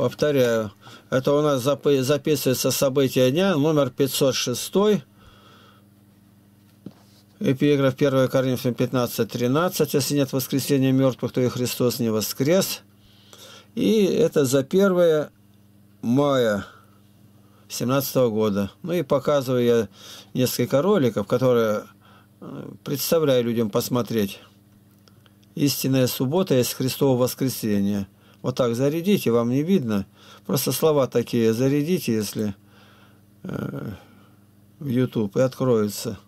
повторяю, это у нас записывается событие дня, номер 506, эпиграф 1 Коринфянам 15, 13. «Если нет воскресения мертвых, то и Христос не воскрес». И это за 1 мая 17 -го года. Ну и показываю я несколько роликов, которые э, представляю людям посмотреть. «Истинная суббота есть Христово воскресение». Вот так зарядите, вам не видно. Просто слова такие зарядите, если э, в YouTube, и откроется.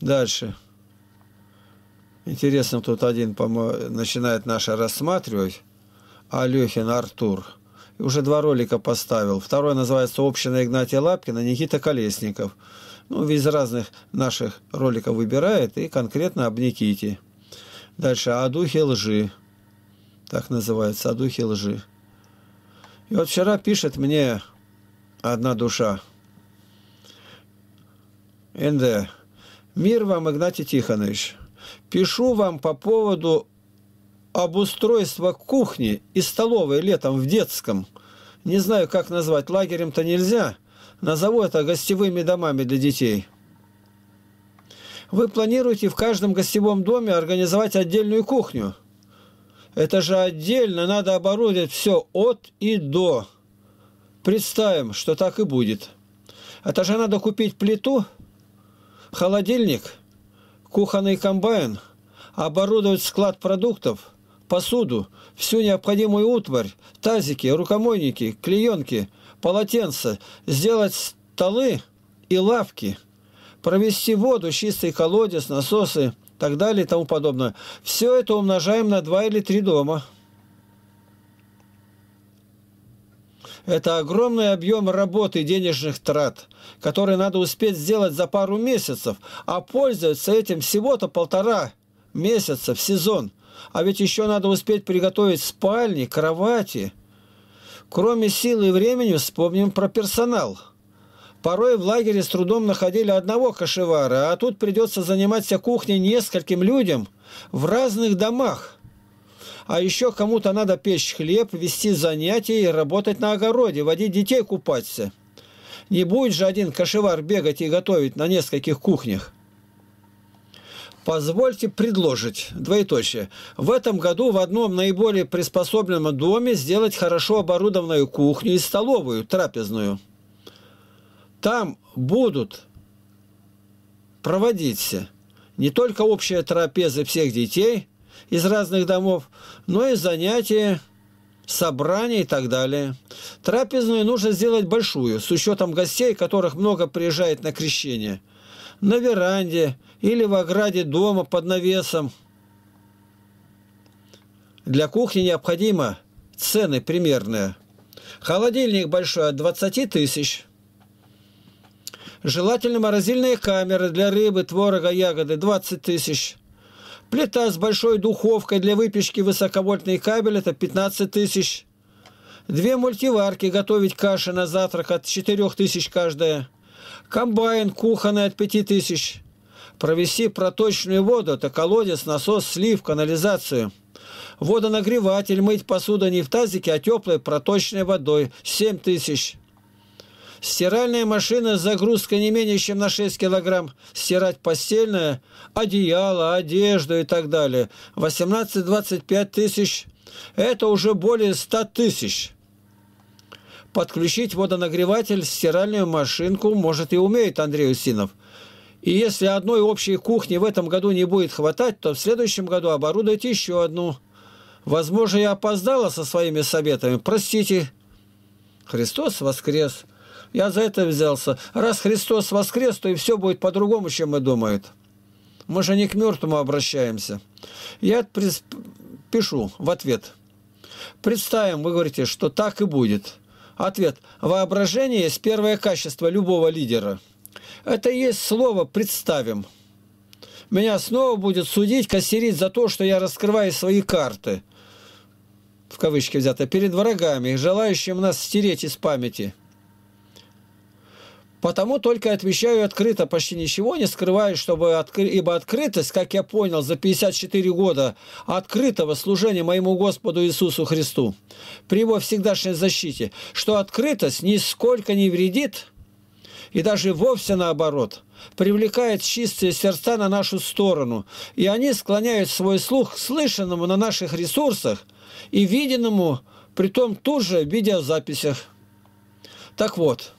Дальше. Интересно, тут один начинает наше рассматривать. Алехин Артур. И уже два ролика поставил. Второй называется «Община Игнатия Лапкина» Никита Колесников. Ну, из разных наших роликов выбирает и конкретно об Никите. Дальше «О духе лжи». Так называют садухи лжи. И вот вчера пишет мне одна душа. НД. Мир вам, Игнатий Тихонович. Пишу вам по поводу обустройства кухни и столовой летом в детском. Не знаю, как назвать, лагерем-то нельзя. Назову это гостевыми домами для детей. Вы планируете в каждом гостевом доме организовать отдельную кухню – это же отдельно, надо оборудовать все от и до. Представим, что так и будет. Это а же надо купить плиту, холодильник, кухонный комбайн, оборудовать склад продуктов, посуду, всю необходимую утварь, тазики, рукомойники, клеенки, полотенца, сделать столы и лавки, провести воду, чистый колодец, насосы – так далее и тому подобное. Все это умножаем на два или три дома. Это огромный объем работы и денежных трат, которые надо успеть сделать за пару месяцев, а пользоваться этим всего-то полтора месяца в сезон. А ведь еще надо успеть приготовить спальни, кровати. Кроме силы и времени вспомним про персонал – Порой в лагере с трудом находили одного кашевара, а тут придется заниматься кухней нескольким людям в разных домах. А еще кому-то надо печь хлеб, вести занятия и работать на огороде, водить детей купаться. Не будет же один кашевар бегать и готовить на нескольких кухнях. Позвольте предложить, двоеточие, в этом году в одном наиболее приспособленном доме сделать хорошо оборудованную кухню и столовую, трапезную – там будут проводиться не только общая трапеза всех детей из разных домов, но и занятия, собрания и так далее. Трапезную нужно сделать большую, с учетом гостей, которых много приезжает на крещение. На веранде или в ограде дома под навесом. Для кухни необходимо цены примерные. Холодильник большой от 20 тысяч – Желательно морозильные камеры для рыбы, творога, ягоды – 20 тысяч. Плита с большой духовкой для выпечки высоковольтный кабель – это 15 тысяч. Две мультиварки готовить каши на завтрак от 4 тысяч каждая. Комбайн кухонный от 5 тысяч. Провести проточную воду – это колодец, насос, слив, канализацию. Водонагреватель, мыть посуду не в тазике, а теплой проточной водой – 7 тысяч. Стиральная машина с загрузкой не менее чем на 6 килограмм. Стирать постельное, одеяло, одежду и так далее. 18-25 тысяч. Это уже более 100 тысяч. Подключить водонагреватель, стиральную машинку может и умеет Андрей Усинов. И если одной общей кухни в этом году не будет хватать, то в следующем году оборудовать еще одну. Возможно, я опоздала со своими советами. Простите. Христос воскрес! Я за это взялся. Раз Христос воскрес, то и все будет по-другому, чем мы думают. Мы же не к мертвому обращаемся. Я пишу в ответ. Представим, вы говорите, что так и будет. Ответ. Воображение есть первое качество любого лидера. Это и есть слово «представим». Меня снова будет судить, кассерить за то, что я раскрываю свои карты, в кавычки взято, перед врагами, желающим нас стереть из памяти – Потому только отвечаю открыто, почти ничего не скрываю, чтобы откры... ибо открытость, как я понял, за 54 года открытого служения моему Господу Иисусу Христу при его всегдашней защите, что открытость нисколько не вредит и даже вовсе наоборот привлекает чистые сердца на нашу сторону, и они склоняют свой слух к слышанному на наших ресурсах и виденному, притом тут же в видеозаписях. Так вот,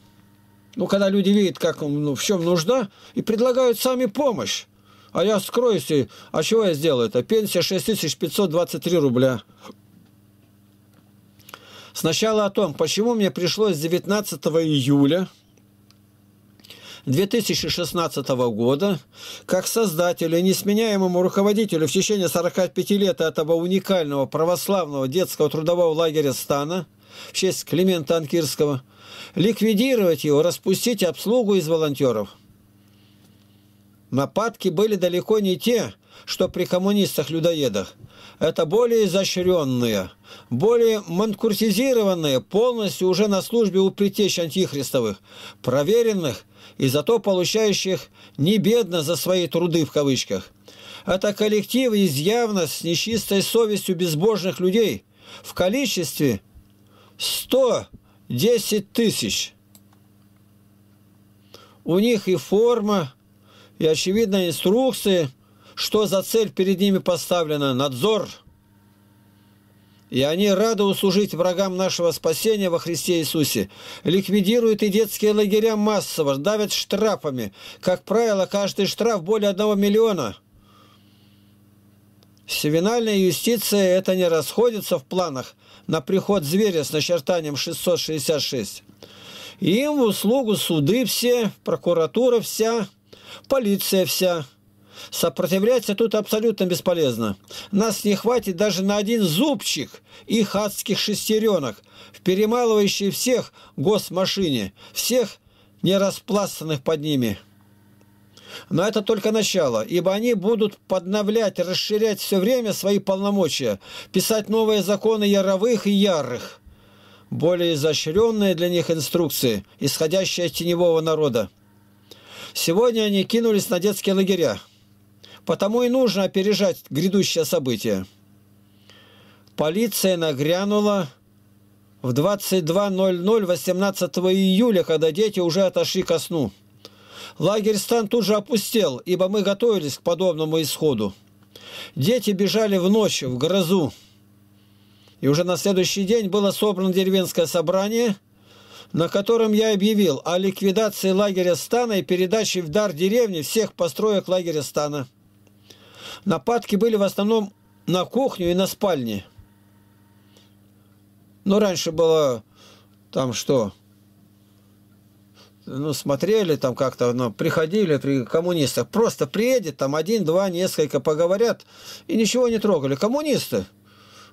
ну, когда люди видят, как, ну, в чем нужда, и предлагают сами помощь. А я скроюсь и... А чего я сделаю это? Пенсия 6523 рубля. Сначала о том, почему мне пришлось 19 июля 2016 года как создателю и несменяемому руководителю в течение 45 лет этого уникального православного детского трудового лагеря Стана в честь Климента Анкирского – ликвидировать его, распустить обслугу из волонтеров. Нападки были далеко не те, что при коммунистах-людоедах. Это более изощренные, более манкуртизированные, полностью уже на службе у притеч антихристовых, проверенных и зато получающих «не бедно» за свои труды в кавычках. Это коллективы из явно с нечистой совестью безбожных людей в количестве 100 10 тысяч. У них и форма, и, очевидно, инструкции, что за цель перед ними поставлена – надзор. И они рады услужить врагам нашего спасения во Христе Иисусе. Ликвидируют и детские лагеря массово, давят штрафами. Как правило, каждый штраф более одного миллиона – Севинальная юстиция это не расходится в планах на приход зверя с начертанием 666. Им в услугу суды все, прокуратура вся, полиция вся. Сопротивляться тут абсолютно бесполезно. Нас не хватит даже на один зубчик их адских шестеренок, в перемалывающей всех госмашине, всех нераспластанных под ними». Но это только начало, ибо они будут подновлять, расширять все время свои полномочия, писать новые законы яровых и ярых, более изощренные для них инструкции, исходящие от теневого народа. Сегодня они кинулись на детские лагеря, потому и нужно опережать грядущее событие. Полиция нагрянула в 22.00 18 июля, когда дети уже отошли ко сну. Лагерь Стан тут же опустел, ибо мы готовились к подобному исходу. Дети бежали в ночь, в грозу. И уже на следующий день было собрано деревенское собрание, на котором я объявил о ликвидации лагеря Стана и передаче в дар деревни всех построек лагеря Стана. Нападки были в основном на кухню и на спальни. Но раньше было там что, ну, смотрели там как-то, ну, приходили при коммунистах. Просто приедет там один, два, несколько поговорят и ничего не трогали. Коммунисты.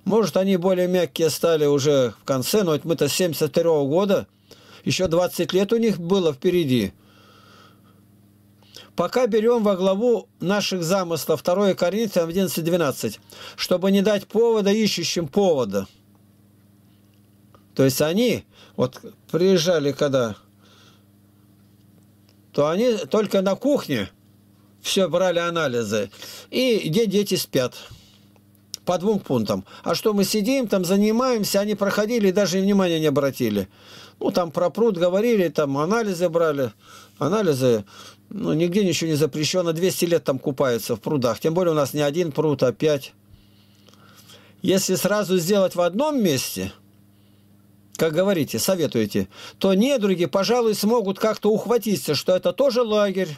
Может, они более мягкие стали уже в конце, но ведь мы-то 72 -го года, еще 20 лет у них было впереди. Пока берем во главу наших замыслов 2 Коринфянам 11.12, чтобы не дать повода ищущим повода. То есть они вот приезжали когда то они только на кухне все брали анализы. И где дети спят. По двум пунктам. А что мы сидим, там занимаемся, они проходили и даже внимания не обратили. Ну, там про пруд говорили, там анализы брали. Анализы, ну, нигде ничего не запрещено. 200 лет там купаются в прудах. Тем более у нас не один пруд, а пять. Если сразу сделать в одном месте – как говорите, советуете, то недруги, пожалуй, смогут как-то ухватиться, что это тоже лагерь.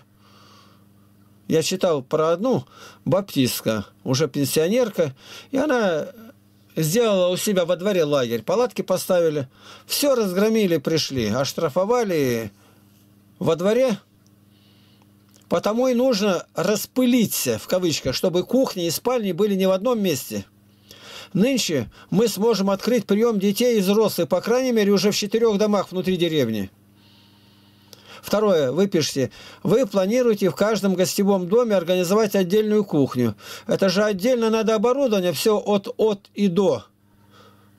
Я читал про одну баптистка, уже пенсионерка, и она сделала у себя во дворе лагерь, палатки поставили, все разгромили, пришли, оштрафовали во дворе. Потому и нужно распылиться, в кавычках, чтобы кухни и спальни были не в одном месте – Нынче мы сможем открыть прием детей и взрослых, по крайней мере, уже в четырех домах внутри деревни. Второе, выпишите. Вы планируете в каждом гостевом доме организовать отдельную кухню. Это же отдельно надо оборудование, все от «от» и «до».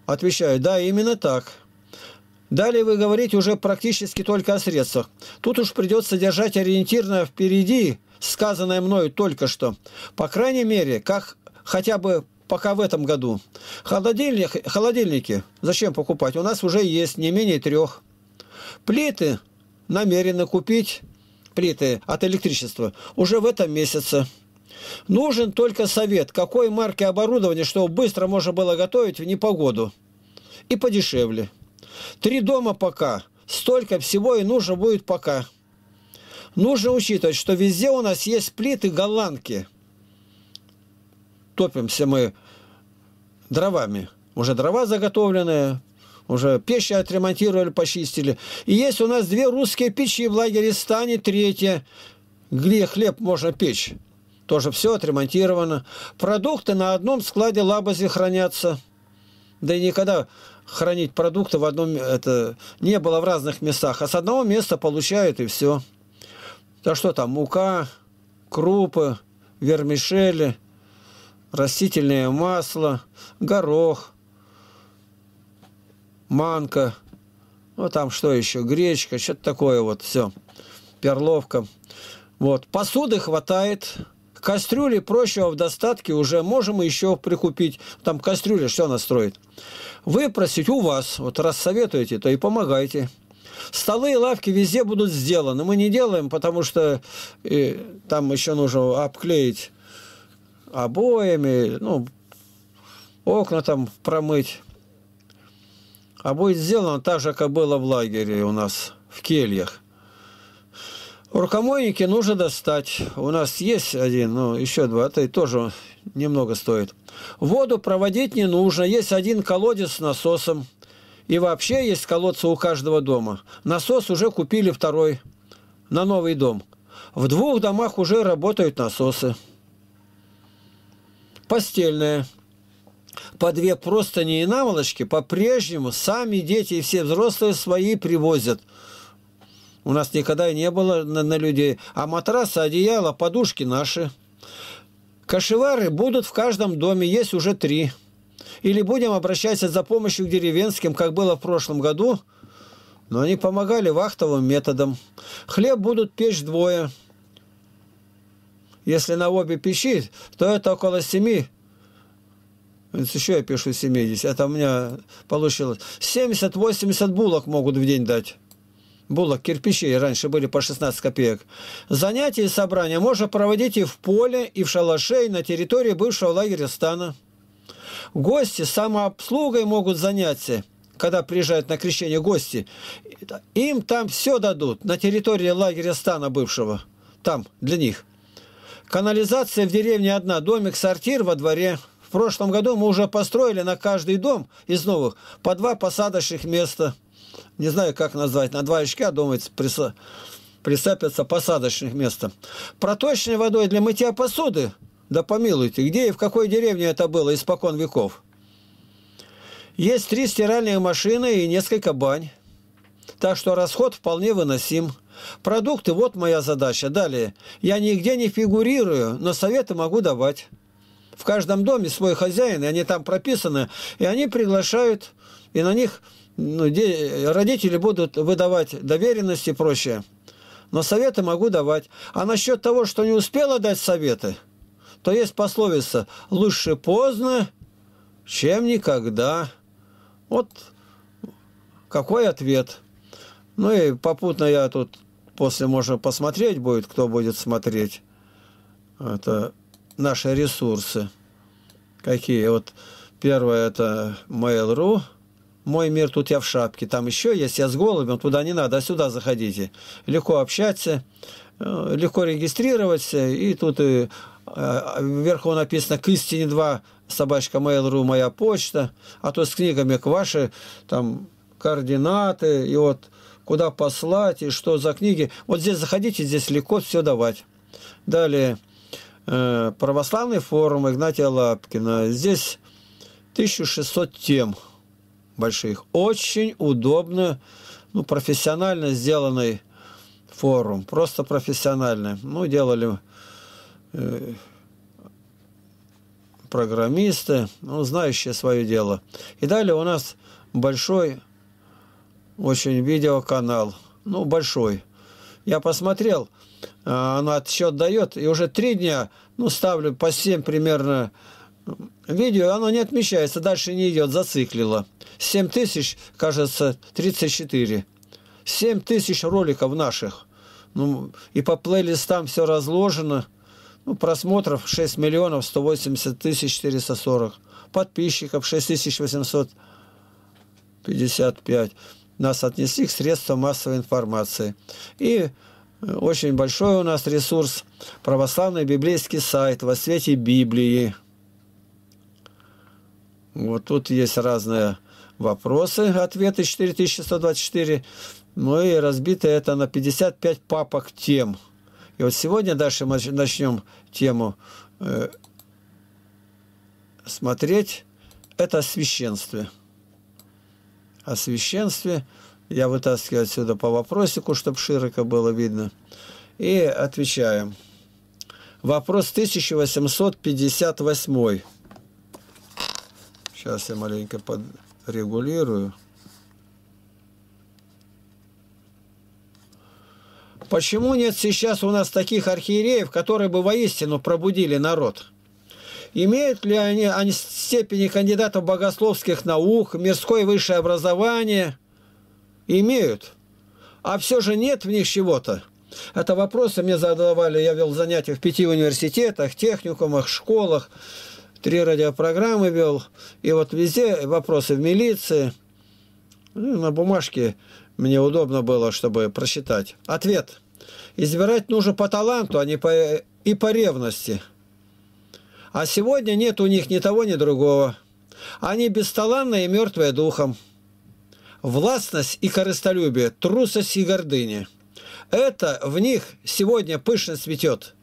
Отвечаю, да, именно так. Далее вы говорите уже практически только о средствах. Тут уж придется держать ориентирно впереди сказанное мною только что. По крайней мере, как хотя бы пока в этом году. Холодильник, холодильники зачем покупать? У нас уже есть не менее трех. Плиты намерены купить, плиты от электричества, уже в этом месяце. Нужен только совет, какой марки оборудования, чтобы быстро можно было готовить в непогоду. И подешевле. Три дома пока. Столько всего и нужно будет пока. Нужно учитывать, что везде у нас есть плиты голландки – топимся мы дровами. Уже дрова заготовленные, уже печи отремонтировали, почистили. И есть у нас две русские печи в лагере Стане, третья, где хлеб можно печь. Тоже все отремонтировано. Продукты на одном складе лабази хранятся. Да и никогда хранить продукты в одном это не было в разных местах. А с одного места получают и все. Да что там, мука, крупы, вермишели, растительное масло, горох, манка, ну там что еще, гречка, что-то такое вот все, перловка. Вот, посуды хватает, кастрюли прочего в достатке уже можем еще прикупить. Там кастрюля все настроит. Выпросить у вас, вот раз советуете, то и помогайте. Столы и лавки везде будут сделаны. Мы не делаем, потому что и, э, там еще нужно обклеить обоями, ну, окна там промыть. обои а будет сделано так же, как было в лагере у нас, в кельях. Рукомойники нужно достать. У нас есть один, ну, еще два, это тоже немного стоит. Воду проводить не нужно. Есть один колодец с насосом. И вообще есть колодцы у каждого дома. Насос уже купили второй на новый дом. В двух домах уже работают насосы. Постельное. По две простыни и наволочки по-прежнему сами дети и все взрослые свои привозят. У нас никогда не было на, на людей. А матрасы, одеяло, подушки наши. кошевары будут в каждом доме, есть уже три. Или будем обращаться за помощью к деревенским, как было в прошлом году, но они помогали вахтовым методом. Хлеб будут печь двое – если на обе пищи, то это около 7. Еще я пишу 70. Это у меня получилось. 70-80 булок могут в день дать. Булок кирпичей раньше были по 16 копеек. Занятия и собрания можно проводить и в поле, и в шалаше, и на территории бывшего лагеря стана. Гости самообслугой могут заняться, когда приезжают на крещение гости. Им там все дадут на территории лагеря стана бывшего. Там, для них. Канализация в деревне одна, домик, сортир во дворе. В прошлом году мы уже построили на каждый дом из новых по два посадочных места. Не знаю, как назвать, на два очка, думается, присо... присапятся посадочных места. Проточной водой для мытья посуды? Да помилуйте, где и в какой деревне это было испокон веков? Есть три стиральные машины и несколько бань. Так что расход вполне выносим продукты, вот моя задача. Далее, я нигде не фигурирую, но советы могу давать. В каждом доме свой хозяин, и они там прописаны, и они приглашают, и на них ну, родители будут выдавать доверенность и прочее. Но советы могу давать. А насчет того, что не успела дать советы, то есть пословица «лучше поздно, чем никогда». Вот какой ответ. Ну и попутно я тут После можно посмотреть будет, кто будет смотреть. Это наши ресурсы. Какие? Вот первое это Mail.ru. Мой мир, тут я в шапке. Там еще есть, я с голубем, туда не надо, а сюда заходите. Легко общаться, э, легко регистрироваться. И тут и э, вверху написано «К истине 2 собачка mail.ru, моя почта». А то с книгами к ваши там координаты. И вот куда послать и что за книги. Вот здесь заходите, здесь легко все давать. Далее, э, православный форум Игнатия Лапкина. Здесь 1600 тем больших. Очень удобно, ну, профессионально сделанный форум. Просто профессионально. Ну, делали э, программисты, ну, знающие свое дело. И далее у нас большой очень видеоканал, ну, большой. Я посмотрел, а, она отсчет дает, и уже три дня, ну, ставлю по 7 примерно видео, оно не отмечается, дальше не идет, зациклило. 7 тысяч, кажется, 34. 7 тысяч роликов наших. Ну, и по плейлистам все разложено. Ну, просмотров 6 миллионов 180 тысяч 440. Подписчиков тысяч 6855 нас отнесли к средствам массовой информации. И э, очень большой у нас ресурс – православный библейский сайт «Во свете Библии». Вот тут есть разные вопросы, ответы 4124. Ну и разбито это на 55 папок тем. И вот сегодня дальше мы начнем тему э, смотреть это о священстве о священстве. Я вытаскиваю отсюда по вопросику, чтобы широко было видно. И отвечаем. Вопрос 1858. Сейчас я маленько подрегулирую. Почему нет сейчас у нас таких архиереев, которые бы воистину пробудили народ? Имеют ли они, они степени кандидатов богословских наук, мирское высшее образование? Имеют. А все же нет в них чего-то. Это вопросы мне задавали, я вел занятия в пяти университетах, техникумах, школах, три радиопрограммы вел. И вот везде вопросы в милиции. Ну, на бумажке мне удобно было, чтобы просчитать. Ответ. Избирать нужно по таланту, а не по, и по ревности. А сегодня нет у них ни того, ни другого. Они бесталанные и мертвые духом. Властность и корыстолюбие, трусость и гордыня. Это в них сегодня пышно цветет.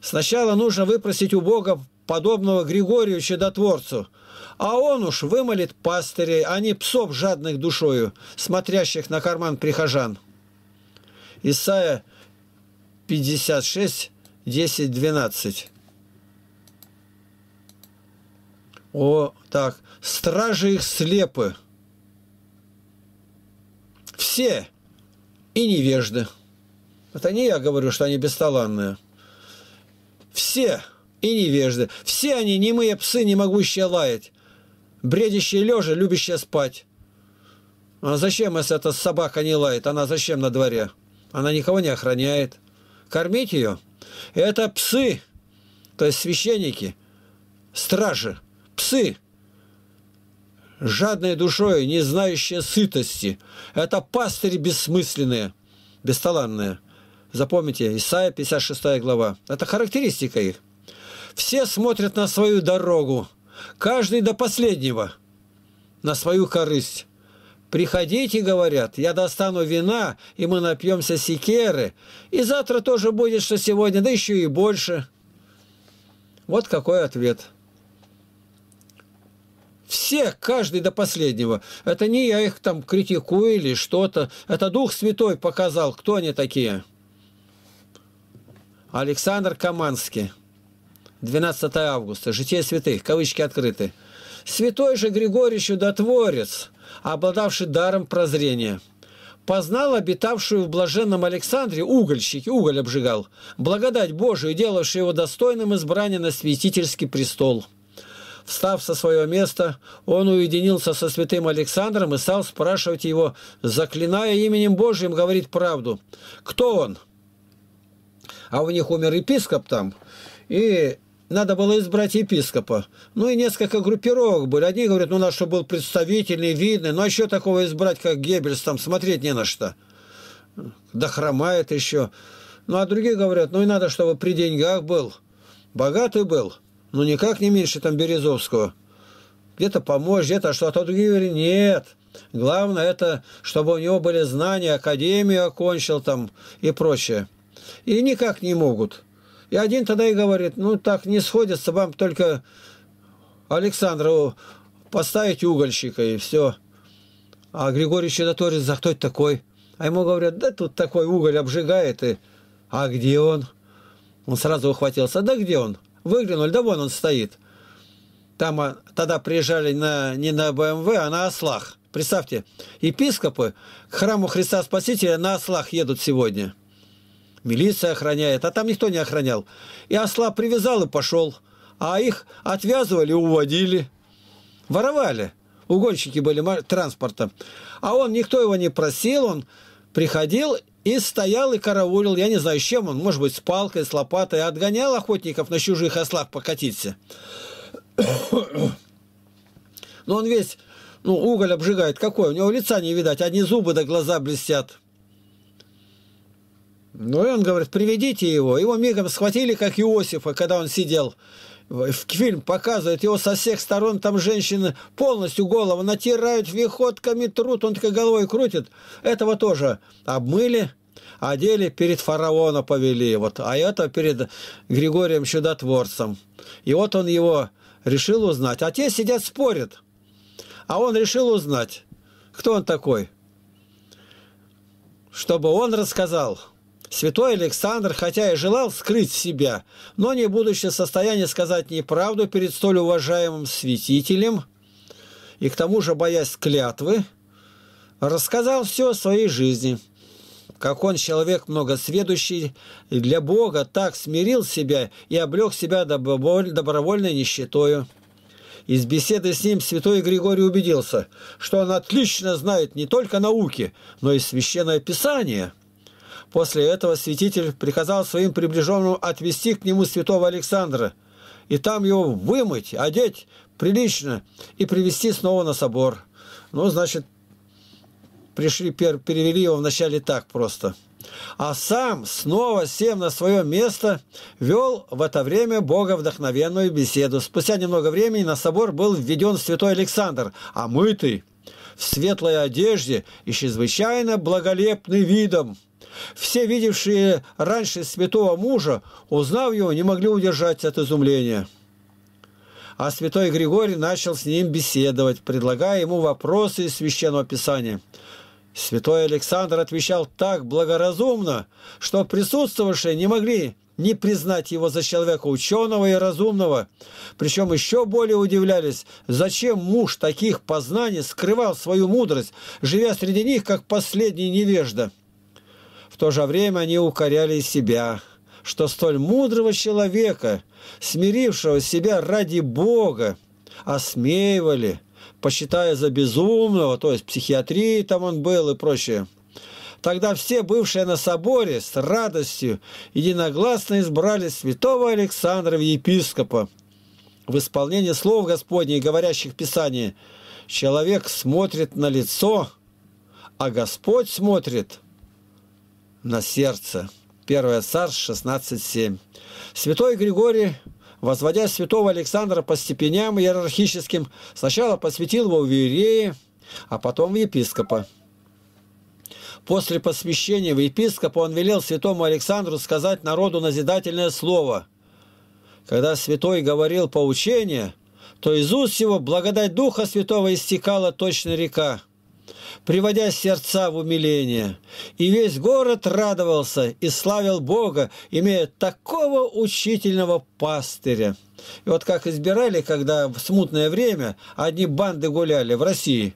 Сначала нужно выпросить у Бога подобного Григорию Чудотворцу, а он уж вымолит пастырей, а не псов жадных душою, смотрящих на карман прихожан. Исайя 56, 10, 12. О, так, стражи их слепы. Все и невежды. Это не я говорю, что они бесталанные. Все и невежды. Все они немые псы, не могущие лаять. Бредящие лежа, любящие спать. А зачем, если эта собака не лает? Она зачем на дворе? Она никого не охраняет. Кормить ее? Это псы, то есть священники, стражи псы, жадной душой, не знающие сытости. Это пастыри бессмысленные, бесталанные. Запомните, Исайя 56 глава. Это характеристика их. Все смотрят на свою дорогу, каждый до последнего, на свою корысть. «Приходите, — говорят, — я достану вина, и мы напьемся секеры, и завтра тоже будет, что сегодня, да еще и больше». Вот какой ответ – все, каждый до последнего. Это не я их там критикую или что-то. Это Дух Святой показал, кто они такие. Александр Каманский. 12 августа. Житие святых. Кавычки открыты. Святой же Григорий чудотворец, обладавший даром прозрения, познал обитавшую в блаженном Александре угольщики, уголь обжигал, благодать Божию, делавшую его достойным избрания на святительский престол. Встав со своего места, он уединился со святым Александром и стал спрашивать его, заклиная именем Божьим, говорит правду. Кто он? А у них умер епископ там, и надо было избрать епископа. Ну и несколько группировок были. Одни говорят, ну у нас что был представительный, видный, ну а еще такого избрать, как Геббельс, там смотреть не на что. Да хромает еще. Ну а другие говорят, ну и надо, чтобы при деньгах был, богатый был. Ну, никак не меньше там Березовского. Где-то помочь, где-то что-то. другие говорят, нет. Главное, это чтобы у него были знания, академию окончил там и прочее. И никак не могут. И один тогда и говорит, ну, так не сходится, вам только Александрову поставить угольщика, и все. А Григорий Чудотворец, за кто это такой? А ему говорят, да тут такой уголь обжигает, и... А где он? Он сразу ухватился, да где он? Выглянули, да вон он стоит. Там а, тогда приезжали на, не на БМВ, а на ослах. Представьте, епископы к храму Христа Спасителя на ослах едут сегодня. Милиция охраняет, а там никто не охранял. И осла привязал и пошел. А их отвязывали, уводили. Воровали. Угонщики были транспорта. А он, никто его не просил, он приходил и стоял и караулил, я не знаю, с чем он, может быть, с палкой, с лопатой, отгонял охотников на чужих ослах покатиться. Но он весь, ну, уголь обжигает. Какой? У него лица не видать, одни зубы да глаза блестят. Ну, и он говорит, приведите его. Его мигом схватили, как Иосифа, когда он сидел фильм показывает его со всех сторон, там женщины полностью голову натирают виходками, трут, он такой головой крутит. Этого тоже обмыли, одели, перед фараона повели, вот, а это перед Григорием Чудотворцем. И вот он его решил узнать. А те сидят, спорят. А он решил узнать, кто он такой, чтобы он рассказал – Святой Александр, хотя и желал скрыть себя, но не будучи в состоянии сказать неправду перед столь уважаемым святителем, и к тому же боясь клятвы, рассказал все о своей жизни. Как он, человек многосведущий, для Бога так смирил себя и облег себя добровольной нищетою. Из беседы с ним святой Григорий убедился, что он отлично знает не только науки, но и священное писание – После этого святитель приказал своим приближенным отвести к нему святого Александра, и там его вымыть, одеть прилично и привести снова на собор. Ну, значит, пришли, перевели его вначале так просто. А сам, снова сев на свое место, вел в это время Бога вдохновенную беседу. Спустя немного времени на собор был введен святой Александр, а мытый в светлой одежде и чрезвычайно благолепный видом – все, видевшие раньше святого мужа, узнав его, не могли удержать от изумления. А святой Григорий начал с ним беседовать, предлагая ему вопросы из Священного Писания. Святой Александр отвечал так благоразумно, что присутствовавшие не могли не признать его за человека ученого и разумного. Причем еще более удивлялись, зачем муж таких познаний скрывал свою мудрость, живя среди них, как последний невежда то же время они укоряли себя, что столь мудрого человека, смирившего себя ради Бога, осмеивали, посчитая за безумного, то есть психиатрии там он был и прочее. Тогда все бывшие на соборе с радостью единогласно избрали святого Александра в епископа. В исполнении слов Господней, говорящих в Писании, человек смотрит на лицо, а Господь смотрит – на сердце. 1 Царств 16.7. Святой Григорий, возводя святого Александра по степеням иерархическим, сначала посвятил его в Иереи, а потом в епископа. После посвящения в епископа он велел святому Александру сказать народу назидательное слово. Когда святой говорил поучение, то из уст его благодать Духа Святого истекала точно река приводя сердца в умиление. И весь город радовался и славил Бога, имея такого учительного пастыря. И вот как избирали, когда в смутное время одни банды гуляли в России,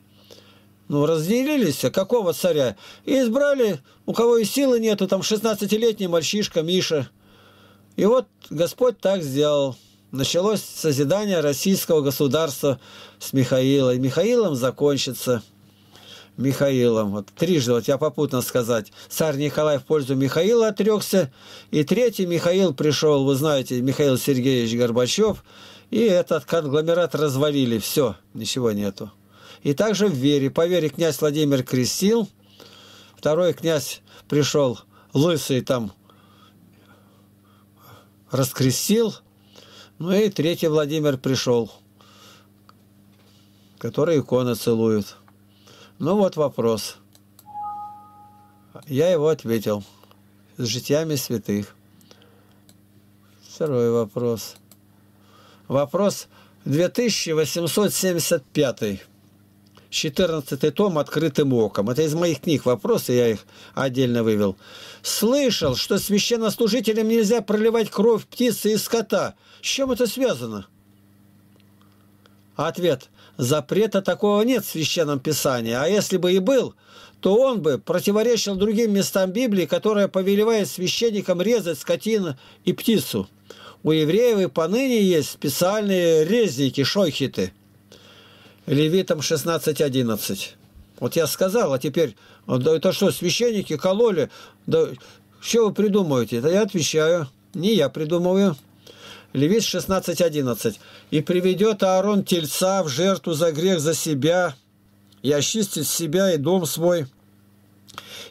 ну, разделились, а какого царя, и избрали, у кого и силы нету, там 16-летний мальчишка Миша. И вот Господь так сделал началось созидание российского государства с Михаилом. И Михаилом закончится – Михаилом. Вот трижды вот я попутно сказать. Царь Николай в пользу Михаила отрекся. И третий Михаил пришел, вы знаете, Михаил Сергеевич Горбачев. И этот конгломерат развалили. Все, ничего нету. И также в вере. По вере князь Владимир крестил. Второй князь пришел лысый там раскрестил. Ну и третий Владимир пришел, который иконы целуют ну вот вопрос. Я его ответил. С житиями святых. Второй вопрос. Вопрос 2875. 14 том «Открытым оком». Это из моих книг вопросы, я их отдельно вывел. «Слышал, что священнослужителям нельзя проливать кровь птицы и скота. С чем это связано?» Ответ – Запрета такого нет в Священном Писании, а если бы и был, то он бы противоречил другим местам Библии, которая повелевает священникам резать скотину и птицу. У евреев и поныне есть специальные резники, шойхиты. Левитам 16.11. Вот я сказал, а теперь, да это что, священники кололи? Да что вы придумываете? Да я отвечаю, не я придумываю. Левит 16.11. «И приведет Аарон тельца в жертву за грех за себя, и очистит себя и дом свой,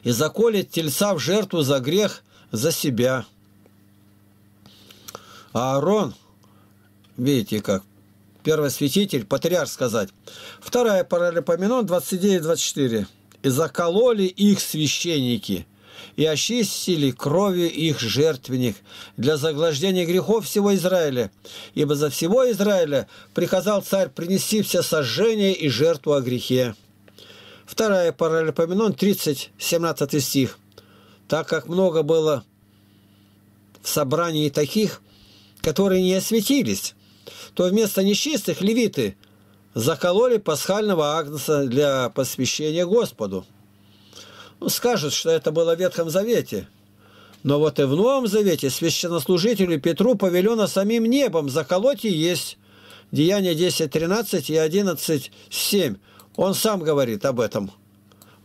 и заколет тельца в жертву за грех за себя». Аарон, видите как, первосвятитель, патриарх сказать. Вторая параллель поменон 29-24. «И закололи их священники, и очистили кровью их жертвенник для заглаждения грехов всего Израиля. Ибо за всего Израиля приказал царь принести все сожжение и жертву о грехе. Вторая параллелепоменон 30, 17 стих. Так как много было в собрании таких, которые не осветились, то вместо нечистых левиты закололи пасхального агнца для посвящения Господу скажут, что это было в Ветхом Завете. Но вот и в Новом Завете священнослужителю Петру повелено самим небом заколоть и есть. Деяния 10, 13 и 11, 7. Он сам говорит об этом.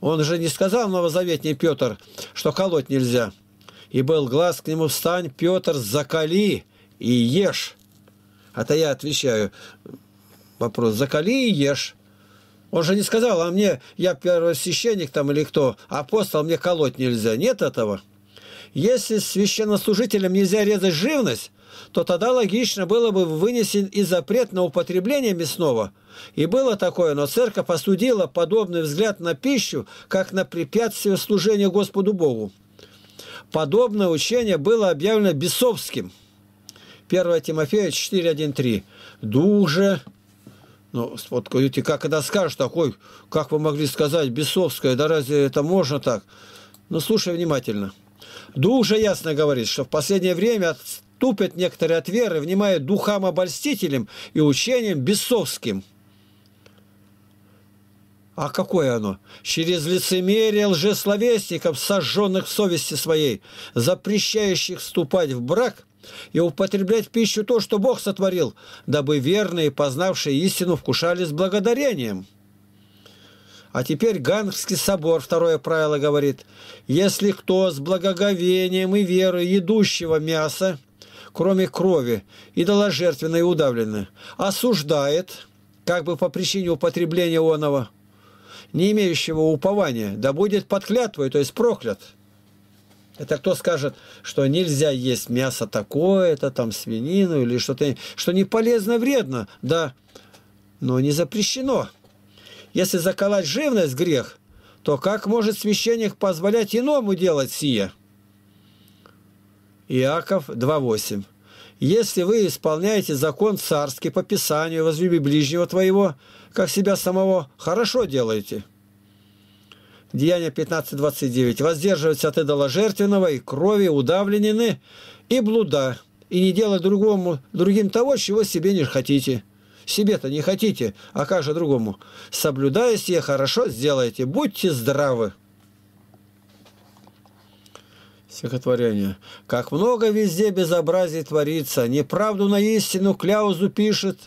Он же не сказал новозаветний Петр, что колоть нельзя. И был глаз к нему встань, Петр, закали и ешь. А то я отвечаю, вопрос, закали и ешь. Он же не сказал, а мне, я первосвященник там или кто, апостол, мне колоть нельзя. Нет этого. Если священнослужителям нельзя резать живность, то тогда логично было бы вынесен и запрет на употребление мясного. И было такое, но церковь посудила подобный взгляд на пищу, как на препятствие служения Господу Богу. Подобное учение было объявлено бесовским. 1 Тимофея 4.1.3. «Дух же ну, вот говорите, как когда скажешь такой, как вы могли сказать, бесовская, да разве это можно так? Ну, слушай внимательно. Дух же ясно говорит, что в последнее время отступят некоторые от веры, внимая духам обольстителям и учением бесовским. А какое оно? Через лицемерие лжесловесников, сожженных в совести своей, запрещающих вступать в брак и употреблять в пищу то, что Бог сотворил, дабы верные, познавшие истину, вкушали с благодарением». А теперь Гангский собор, второе правило, говорит, «Если кто с благоговением и верой едущего мяса, кроме крови, идоложертвенной и удавлены осуждает, как бы по причине употребления оного, не имеющего упования, да будет под клятвой, то есть проклят. Это кто скажет, что нельзя есть мясо такое-то, там свинину или что-то, что не полезно, вредно, да, но не запрещено. Если заколоть живность грех, то как может священник позволять иному делать сие? Иаков 2.8 «Если вы исполняете закон царский по Писанию, возлюби ближнего твоего, как себя самого, хорошо делаете». Деяние 15.29. «Воздерживайся от идоложертвенного и крови, удавленины и блуда, и не делай другому, другим того, чего себе не хотите». Себе-то не хотите, а как же другому? Соблюдая сие, хорошо сделайте, будьте здравы. Стихотворение. «Как много везде безобразий творится, неправду на истину кляузу пишет,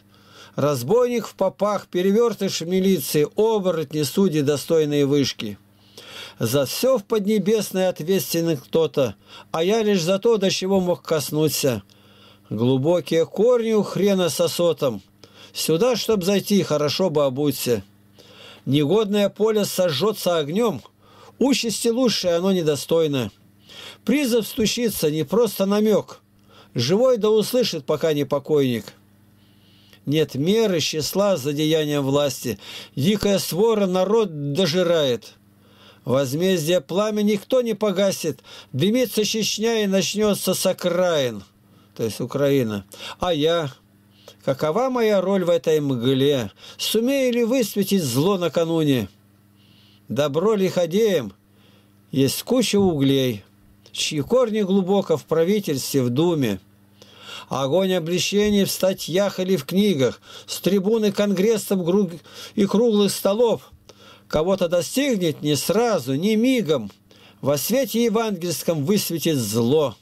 разбойник в попах, перевертыш в милиции, оборотни, судьи, достойные вышки». За все в Поднебесной ответственен кто-то, а я лишь за то, до чего мог коснуться. Глубокие корни у хрена с осотом. Сюда, чтоб зайти, хорошо бы обуться. Негодное поле сожжется огнем. Участи лучше оно недостойно. Призыв стучится, не просто намек. Живой да услышит, пока не покойник. Нет меры, числа за деянием власти. Дикая свора народ дожирает. Возмездие пламя никто не погасит. Дымится Чечня и начнется с окраин, то есть Украина. А я, Какова моя роль в этой мгле? Сумею ли высветить зло накануне? Добро лиходеем есть куча углей, чьи корни глубоко в правительстве, в думе. Огонь обличений в статьях или в книгах, с трибуны конгрессов и круглых столов – кого-то достигнет не сразу, не мигом, во свете евангельском высветит зло.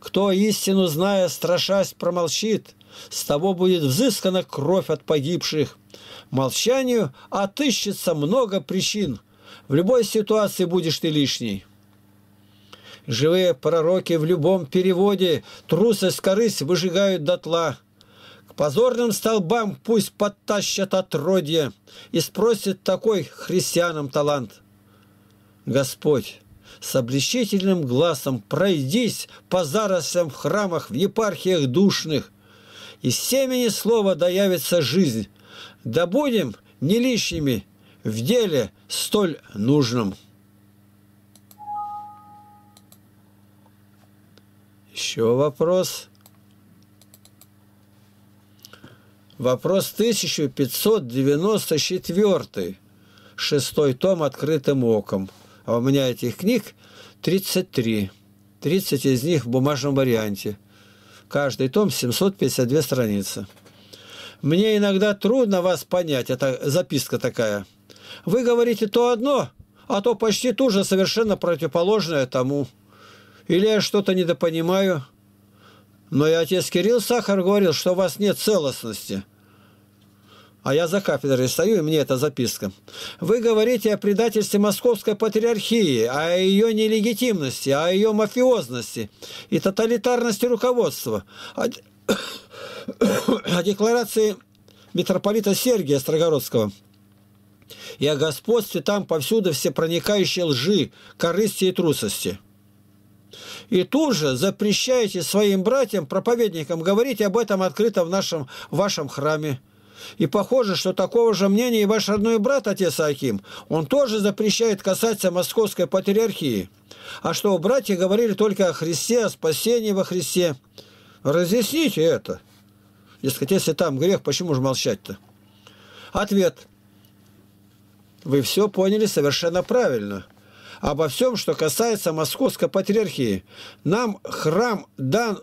Кто истину, зная, страшась, промолчит, с того будет взыскана кровь от погибших. Молчанию отыщется много причин. В любой ситуации будешь ты лишний. Живые пророки в любом переводе трусость корысть выжигают дотла – Позорным столбам пусть подтащат отродье И спросит такой христианам талант. Господь, с обличительным глазом пройдись По зарослям в храмах, в епархиях душных, и семени слова доявится жизнь, Да будем не лишними в деле столь нужном. Еще вопрос – Вопрос 1594, шестой том «Открытым оком». А у меня этих книг 33, 30 из них в бумажном варианте. Каждый том 752 страницы. «Мне иногда трудно вас понять», это записка такая. «Вы говорите то одно, а то почти ту же совершенно противоположное тому. Или я что-то недопонимаю». Но и отец Кирилл Сахар говорил, что у вас нет целостности а я за кафедрой стою, и мне эта записка. Вы говорите о предательстве Московской Патриархии, о ее нелегитимности, о ее мафиозности и тоталитарности руководства, о, о декларации митрополита Сергия Строгородского и о господстве там повсюду всепроникающей лжи, корысти и трусости. И тут же запрещаете своим братьям, проповедникам, говорить об этом открыто в нашем вашем храме. И похоже, что такого же мнения и ваш родной брат, отец Аким. Он тоже запрещает касаться московской патриархии. А что братья говорили только о Христе, о спасении во Христе. Разъясните это. Дескать, если там грех, почему же молчать-то? Ответ. Вы все поняли совершенно правильно обо всем, что касается Московской Патриархии. Нам храм дан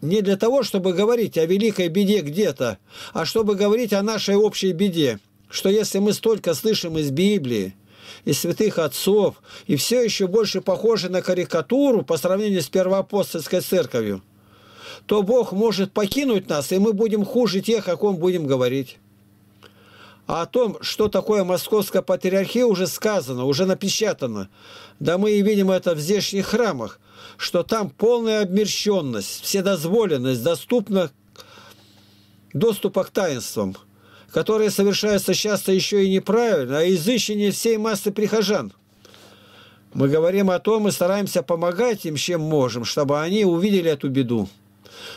не для того, чтобы говорить о великой беде где-то, а чтобы говорить о нашей общей беде, что если мы столько слышим из Библии, из святых отцов, и все еще больше похожи на карикатуру по сравнению с первоапостольской церковью, то Бог может покинуть нас, и мы будем хуже тех, о ком будем говорить. А о том, что такое московская патриархия, уже сказано, уже напечатано. Да мы и видим это в здешних храмах, что там полная обмерщенность, вседозволенность, доступна доступа к таинствам, которые совершаются часто еще и неправильно, а изыщеннее всей массы прихожан. Мы говорим о том и стараемся помогать им, чем можем, чтобы они увидели эту беду.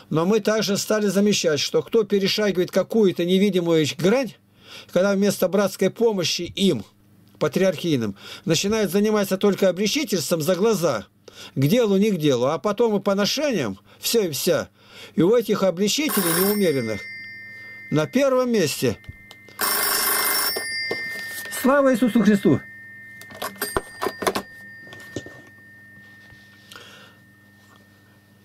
Но мы также стали замечать, что кто перешагивает какую-то невидимую грань, когда вместо братской помощи им – патриархийным, начинают заниматься только обличительством за глаза, к делу не к делу, а потом и поношением, все и вся. И у этих обличителей неумеренных на первом месте. Слава Иисусу Христу!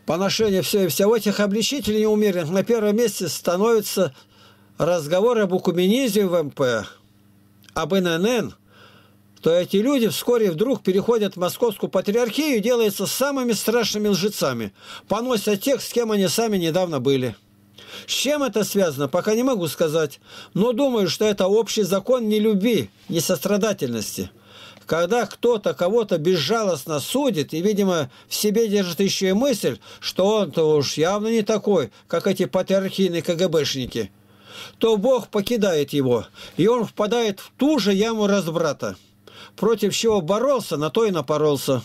поношение все и вся. У этих обличителей неумеренных на первом месте становится разговор об укуменизме в МП, об ННН – то эти люди вскоре вдруг переходят в московскую патриархию и делаются самыми страшными лжецами, поносят тех, с кем они сами недавно были. С чем это связано, пока не могу сказать, но думаю, что это общий закон не любви, не сострадательности. Когда кто-то кого-то безжалостно судит и, видимо, в себе держит еще и мысль, что он-то уж явно не такой, как эти патриархийные КГБшники, то Бог покидает его, и он впадает в ту же яму разбрата против чего боролся, на то и напоролся.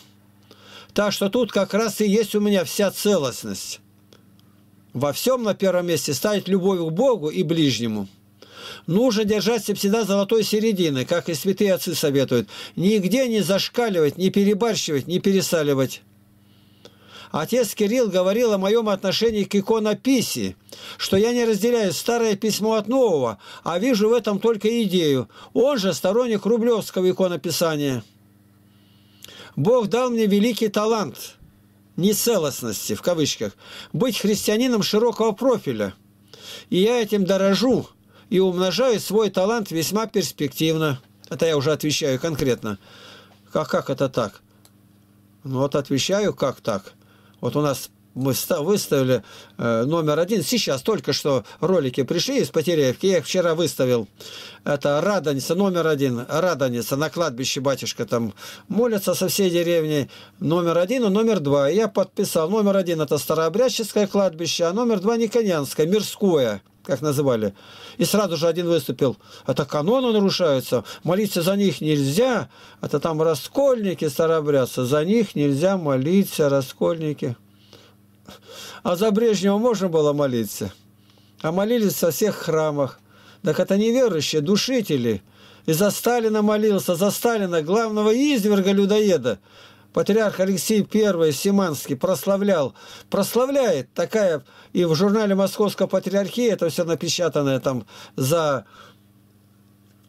Так что тут как раз и есть у меня вся целостность. Во всем на первом месте ставить любовь к Богу и ближнему. Нужно держаться всегда золотой середины, как и святые отцы советуют. Нигде не зашкаливать, не перебарщивать, не пересаливать. Отец Кирилл говорил о моем отношении к иконописи, что я не разделяю старое письмо от нового, а вижу в этом только идею. Он же сторонник рублевского иконописания. Бог дал мне великий талант нецелостности, в кавычках, быть христианином широкого профиля. И я этим дорожу и умножаю свой талант весьма перспективно. Это я уже отвечаю конкретно. Как, как это так? Ну вот отвечаю, как так? Вот у нас мы выставили э, номер один. Сейчас только что ролики пришли из Потереевки. Я их вчера выставил. Это Радоница, номер один. Радоница на кладбище батюшка там молится со всей деревни. Номер один и номер два. Я подписал. Номер один это Старообрядческое кладбище, а номер два Никонянское, Мирское как называли. И сразу же один выступил. Это а каноны нарушаются, молиться за них нельзя. Это а там раскольники старобрятся, за них нельзя молиться, раскольники. А за Брежнева можно было молиться. А молились во всех храмах. Так это неверующие, душители. И за Сталина молился, за Сталина, главного изверга-людоеда. Патриарх Алексей I Симанский прославлял, прославляет такая, и в журнале Московской патриархии это все напечатанное там за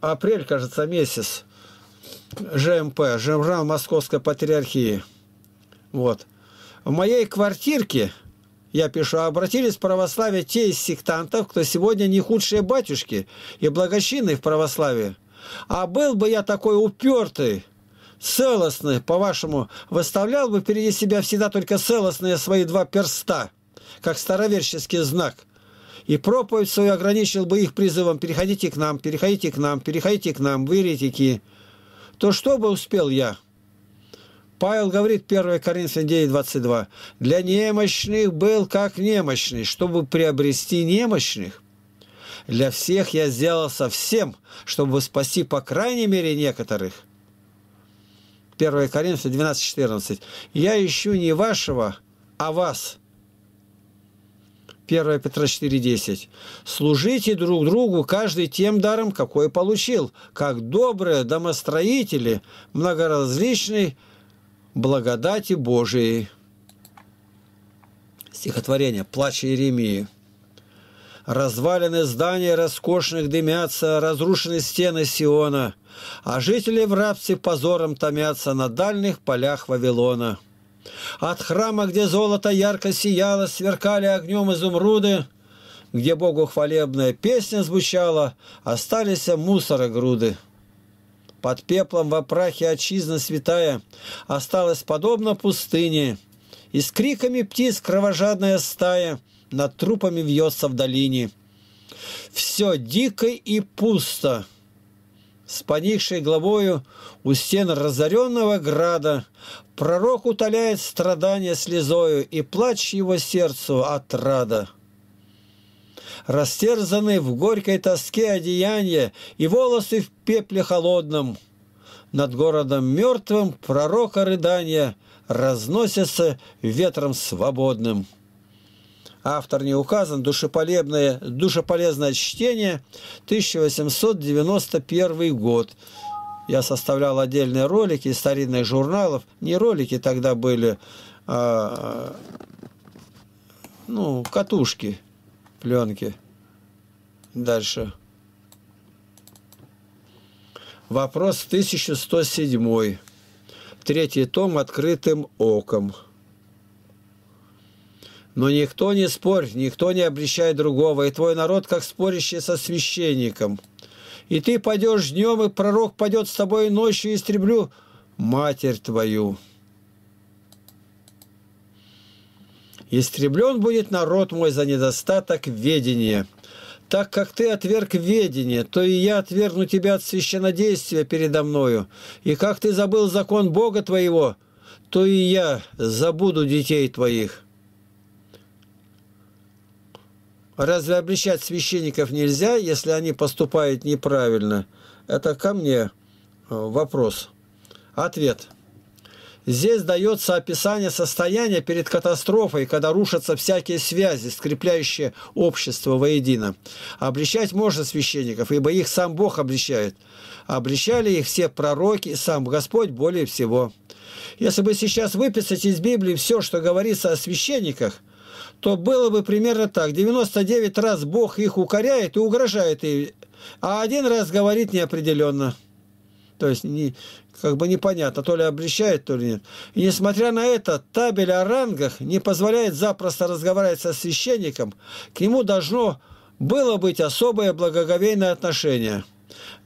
апрель, кажется, месяц, ЖМП, журнал Московской патриархии. Вот. В моей квартирке, я пишу, обратились в православие те из сектантов, кто сегодня не худшие батюшки и благочинные в православии. А был бы я такой упертый, целостно, по-вашему, выставлял бы впереди себя всегда только целостные свои два перста, как староверческий знак. И проповедь свою ограничил бы их призывом «переходите к нам, переходите к нам, переходите к нам, вы еретики», то что бы успел я? Павел говорит 1 Коринфян 9:22 «Для немощных был как немощный, чтобы приобрести немощных. Для всех я сделал совсем, чтобы спасти по крайней мере некоторых». 1 Коринфянам 12.14. «Я ищу не вашего, а вас». 1 Петра 4.10. «Служите друг другу каждый тем даром, какой получил, как добрые домостроители многоразличной благодати Божией». Стихотворение Плача Иеремии». Развалины здания роскошных дымятся, разрушены стены Сиона – а жители в рабстве позором томятся на дальних полях Вавилона. От храма, где золото ярко сияло, сверкали огнем изумруды, где Богу хвалебная песня звучала, остались мусоры груды. Под пеплом во прахе отчизна святая осталась подобно пустыне, и с криками птиц кровожадная стая над трупами вьется в долине. Все дико и пусто — с поникшей главою у стен разоренного града. Пророк утоляет страдания слезою, и плач его сердцу отрада. Растерзаны в горькой тоске одеяния и волосы в пепле холодном. Над городом мертвым пророка рыдания разносятся ветром свободным автор не указан, душеполебное, душеполезное чтение, 1891 год. Я составлял отдельные ролики из старинных журналов. Не ролики тогда были, а, ну, катушки, пленки. Дальше. Вопрос 1107. Третий том «Открытым оком». Но никто не спорь, никто не обрещай другого, и твой народ, как спорящий со священником. И ты пойдешь днем, и пророк пойдет с тобой ночью, и истреблю матерь твою. Истреблен будет народ мой за недостаток ведения. Так как ты отверг ведение, то и я отвергну тебя от священодействия передо мною. И как ты забыл закон Бога твоего, то и я забуду детей твоих. Разве обличать священников нельзя, если они поступают неправильно? Это ко мне э, вопрос. Ответ. Здесь дается описание состояния перед катастрофой, когда рушатся всякие связи, скрепляющие общество воедино. Обличать можно священников, ибо их сам Бог обличает. Обличали их все пророки, и сам Господь более всего. Если бы сейчас выписать из Библии все, что говорится о священниках – то было бы примерно так. 99 раз Бог их укоряет и угрожает, и, а один раз говорит неопределенно. То есть не, как бы непонятно, то ли обрещает, то ли нет. И несмотря на это, табель о рангах не позволяет запросто разговаривать со священником. К нему должно было быть особое благоговейное отношение.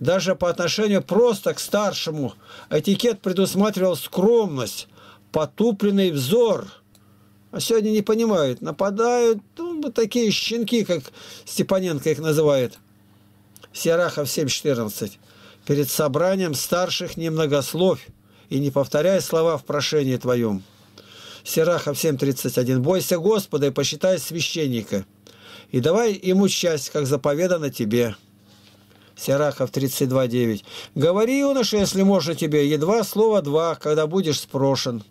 Даже по отношению просто к старшему этикет предусматривал скромность, потупленный взор – а сегодня не понимают. Нападают ну, вот такие щенки, как Степаненко их называет. Серахов 7.14. Перед собранием старших не многословь и не повторяй слова в прошении твоем. Серахов 7.31. Бойся Господа и посчитай священника. И давай ему часть, как заповедано тебе. Серахов 32.9. Говори, юноша, если можно тебе, едва слово два, когда будешь спрошен.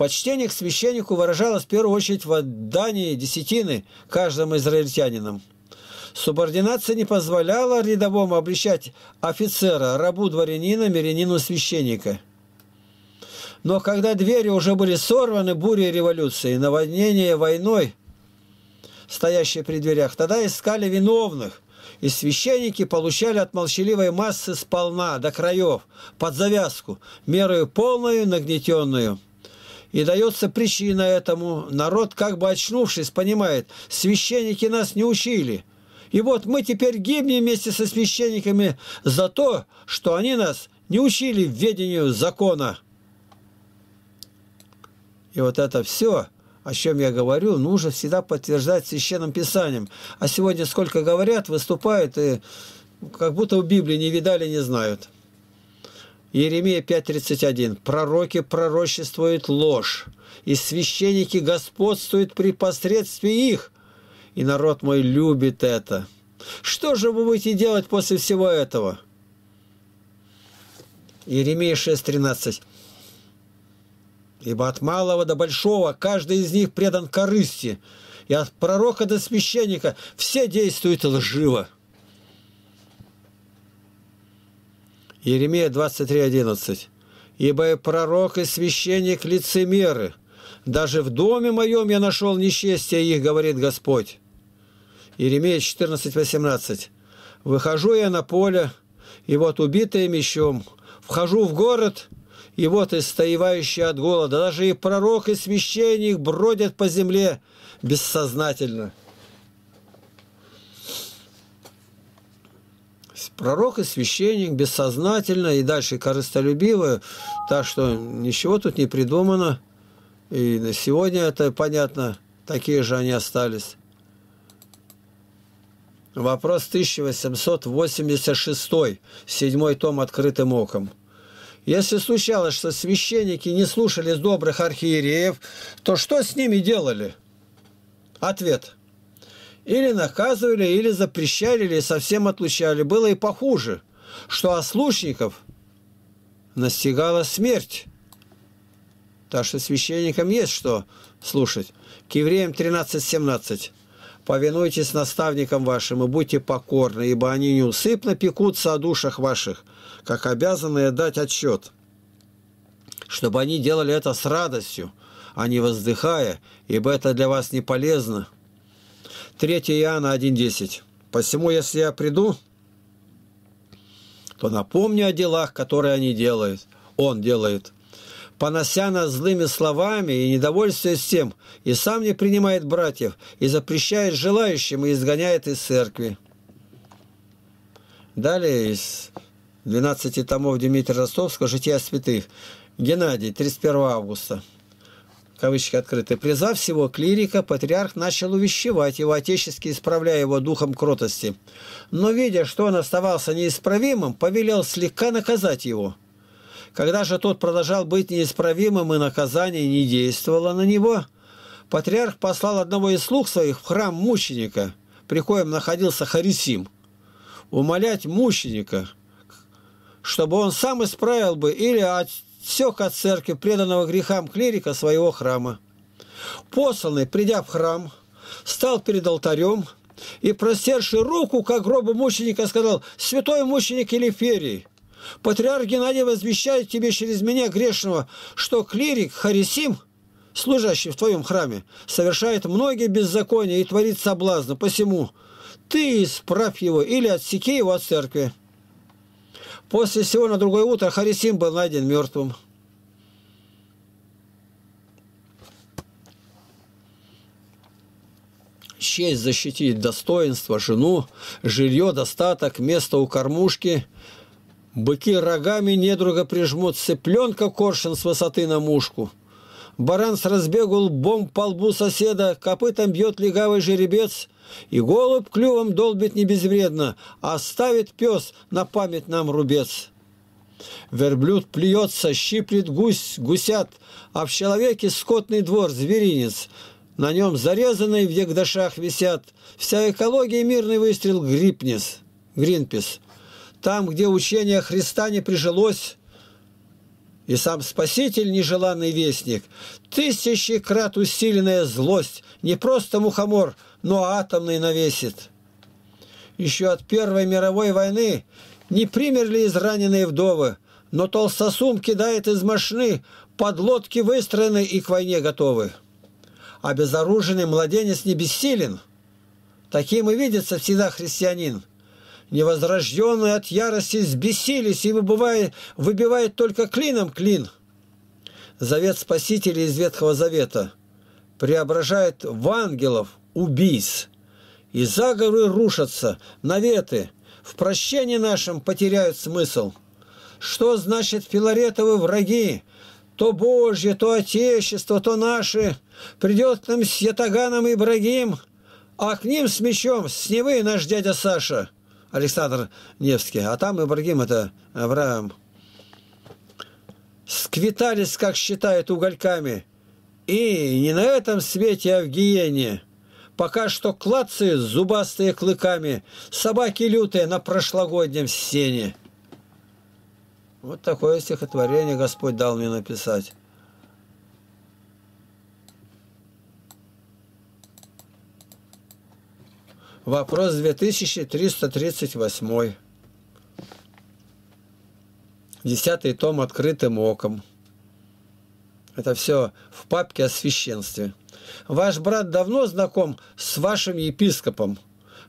Почтение к священнику выражалось в первую очередь в отдании десятины каждому израильтянинам. Субординация не позволяла рядовому обличать офицера, рабу дворянина, мирянину священника. Но когда двери уже были сорваны бурей революции, наводнение войной, стоящие при дверях, тогда искали виновных, и священники получали от молчаливой массы сполна, до краев, под завязку, мерою полную, нагнетенную. И дается причина этому. Народ, как бы очнувшись, понимает, священники нас не учили. И вот мы теперь гибнем вместе со священниками за то, что они нас не учили введению закона. И вот это все, о чем я говорю, нужно всегда подтверждать священным писанием. А сегодня сколько говорят, выступают, и как будто в Библии не видали, не знают. Иеремия 5.31. «Пророки пророчествуют ложь, и священники господствуют при посредстве их, и народ мой любит это». Что же вы будете делать после всего этого? Иеремия 6.13. «Ибо от малого до большого каждый из них предан корысти, и от пророка до священника все действуют лживо». Еремия 23.11. «Ибо и пророк, и священник лицемеры. Даже в доме моем я нашел несчастье их, говорит Господь». Еремия 14.18. «Выхожу я на поле, и вот убитые мечом, вхожу в город, и вот истоевающие от голода, даже и пророк, и священник бродят по земле бессознательно». пророк и священник, бессознательно и дальше корыстолюбивые, так что ничего тут не придумано. И на сегодня это понятно, такие же они остались. Вопрос 1886, седьмой том «Открытым оком». Если случалось, что священники не слушались добрых архиереев, то что с ними делали? Ответ – или наказывали, или запрещали, или совсем отлучали. Было и похуже, что ослушников настигала смерть. Так что священникам есть что слушать. К евреям 13.17. «Повинуйтесь наставникам вашим и будьте покорны, ибо они неусыпно пекутся о душах ваших, как обязаны дать отчет, чтобы они делали это с радостью, а не воздыхая, ибо это для вас не полезно». 3 Иоанна 1.10. «Посему, если я приду, то напомню о делах, которые они делают, он делает, понося нас злыми словами и недовольствуясь тем, и сам не принимает братьев, и запрещает желающим, и изгоняет из церкви». Далее из 12 томов Дмитрия Ростовского «Жития святых». Геннадий, 31 августа кавычки открыты, призав всего клирика, патриарх начал увещевать его, отечески исправляя его духом кротости. Но, видя, что он оставался неисправимым, повелел слегка наказать его. Когда же тот продолжал быть неисправимым и наказание не действовало на него, патриарх послал одного из слуг своих в храм мученика, при коем находился Харисим, умолять мученика, чтобы он сам исправил бы или от отсек от церкви преданного грехам клирика своего храма. Посланный, придя в храм, стал перед алтарем и, простерши руку к гробу мученика, сказал «Святой мученик Елиферий, патриарх Геннадий возвещает тебе через меня, грешного, что клирик Харисим, служащий в твоем храме, совершает многие беззакония и творит соблазны, посему ты исправь его или отсеки его от церкви». После всего на другое утро Харисим был найден мертвым. Честь защитить достоинство, жену, жилье, достаток, место у кормушки. Быки рогами недруга прижмут цыпленка коршин с высоты на мушку – Баран с разбегу лбом по лбу соседа, копытом бьет легавый жеребец, и голубь клювом долбит не безвредно, а пес на память нам рубец. Верблюд плюется, щиплет гусь, гусят, а в человеке скотный двор, зверинец. На нем зарезанные в ягдашах висят, вся экология мирный выстрел грипнес, гринпес. Там, где учение Христа не прижилось, и сам Спаситель, нежеланный вестник, тысячи крат усиленная злость, не просто мухомор, но атомный навесит. Еще от Первой мировой войны не примерли израненные вдовы, но толстосум кидает из машины, подлодки выстроены и к войне готовы. Обезоруженный младенец не бессилен. Таким и видится всегда христианин невозрожденные от ярости сбесились, и выбывает, выбивает только клином клин. Завет Спасителя из Ветхого Завета преображает в ангелов убийц, и заговоры рушатся, наветы, в прощении нашем потеряют смысл. Что значит филаретовы враги? То Божье, то Отечество, то наши. Придет к нам с Ятаганом и Ибрагим, а к ним с мечом с Невы наш дядя Саша – Александр Невский, а там Ибрагим – это Авраам. Сквитались, как считают, угольками, и не на этом свете, а в гиене. Пока что клацают зубастые клыками, собаки лютые на прошлогоднем сене. Вот такое стихотворение Господь дал мне написать. Вопрос 2338. Десятый том «Открытым оком». Это все в папке о священстве. Ваш брат давно знаком с вашим епископом.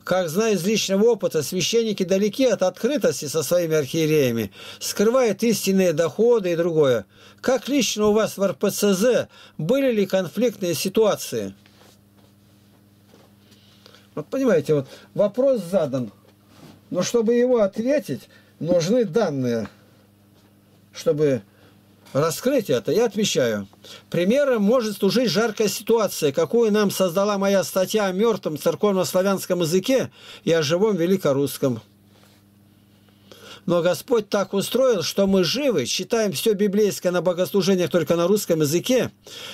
Как знаю из личного опыта, священники далеки от открытости со своими архиереями, скрывают истинные доходы и другое. Как лично у вас в РПЦЗ были ли конфликтные ситуации? Вот понимаете, вот вопрос задан. Но чтобы его ответить, нужны данные, чтобы раскрыть это. Я отвечаю. Примером может служить жаркая ситуация, какую нам создала моя статья о мертвом церковно-славянском языке и о живом великорусском. Но Господь так устроил, что мы живы, читаем все библейское на богослужениях только на русском языке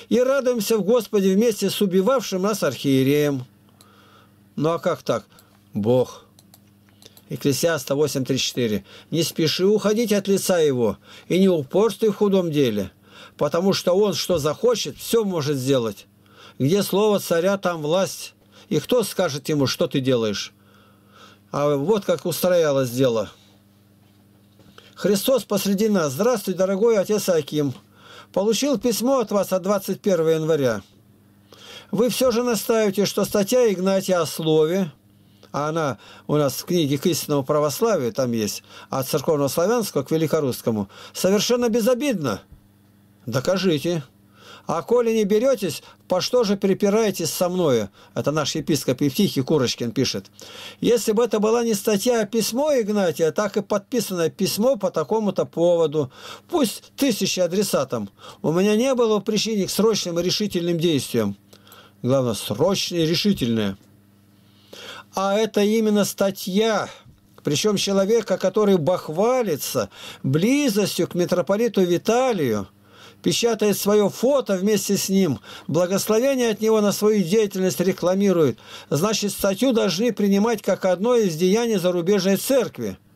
и радуемся в Господе вместе с убивавшим нас архиереем. Ну а как так? Бог. Экклесиаста 8.34. «Не спеши уходить от лица его, и не упорствуй в худом деле, потому что он, что захочет, все может сделать. Где слово царя, там власть, и кто скажет ему, что ты делаешь?» А вот как устроялось дело. «Христос посреди нас. Здравствуй, дорогой отец Аким. Получил письмо от вас от 21 января вы все же настаиваете, что статья Игнатия о слове, а она у нас в книге к истинному православию, там есть, от церковного славянского к великорусскому, совершенно безобидна. Докажите. А коли не беретесь, по что же перепираетесь со мною? Это наш епископ Евтихий Курочкин пишет. Если бы это была не статья, а письмо Игнатия, так и подписанное письмо по такому-то поводу. Пусть тысячи адресатам. У меня не было причин к срочным и решительным действиям главное, срочное и решительное. А это именно статья, причем человека, который бахвалится близостью к митрополиту Виталию, печатает свое фото вместе с ним, благословение от него на свою деятельность рекламирует, значит, статью должны принимать как одно из деяний зарубежной церкви –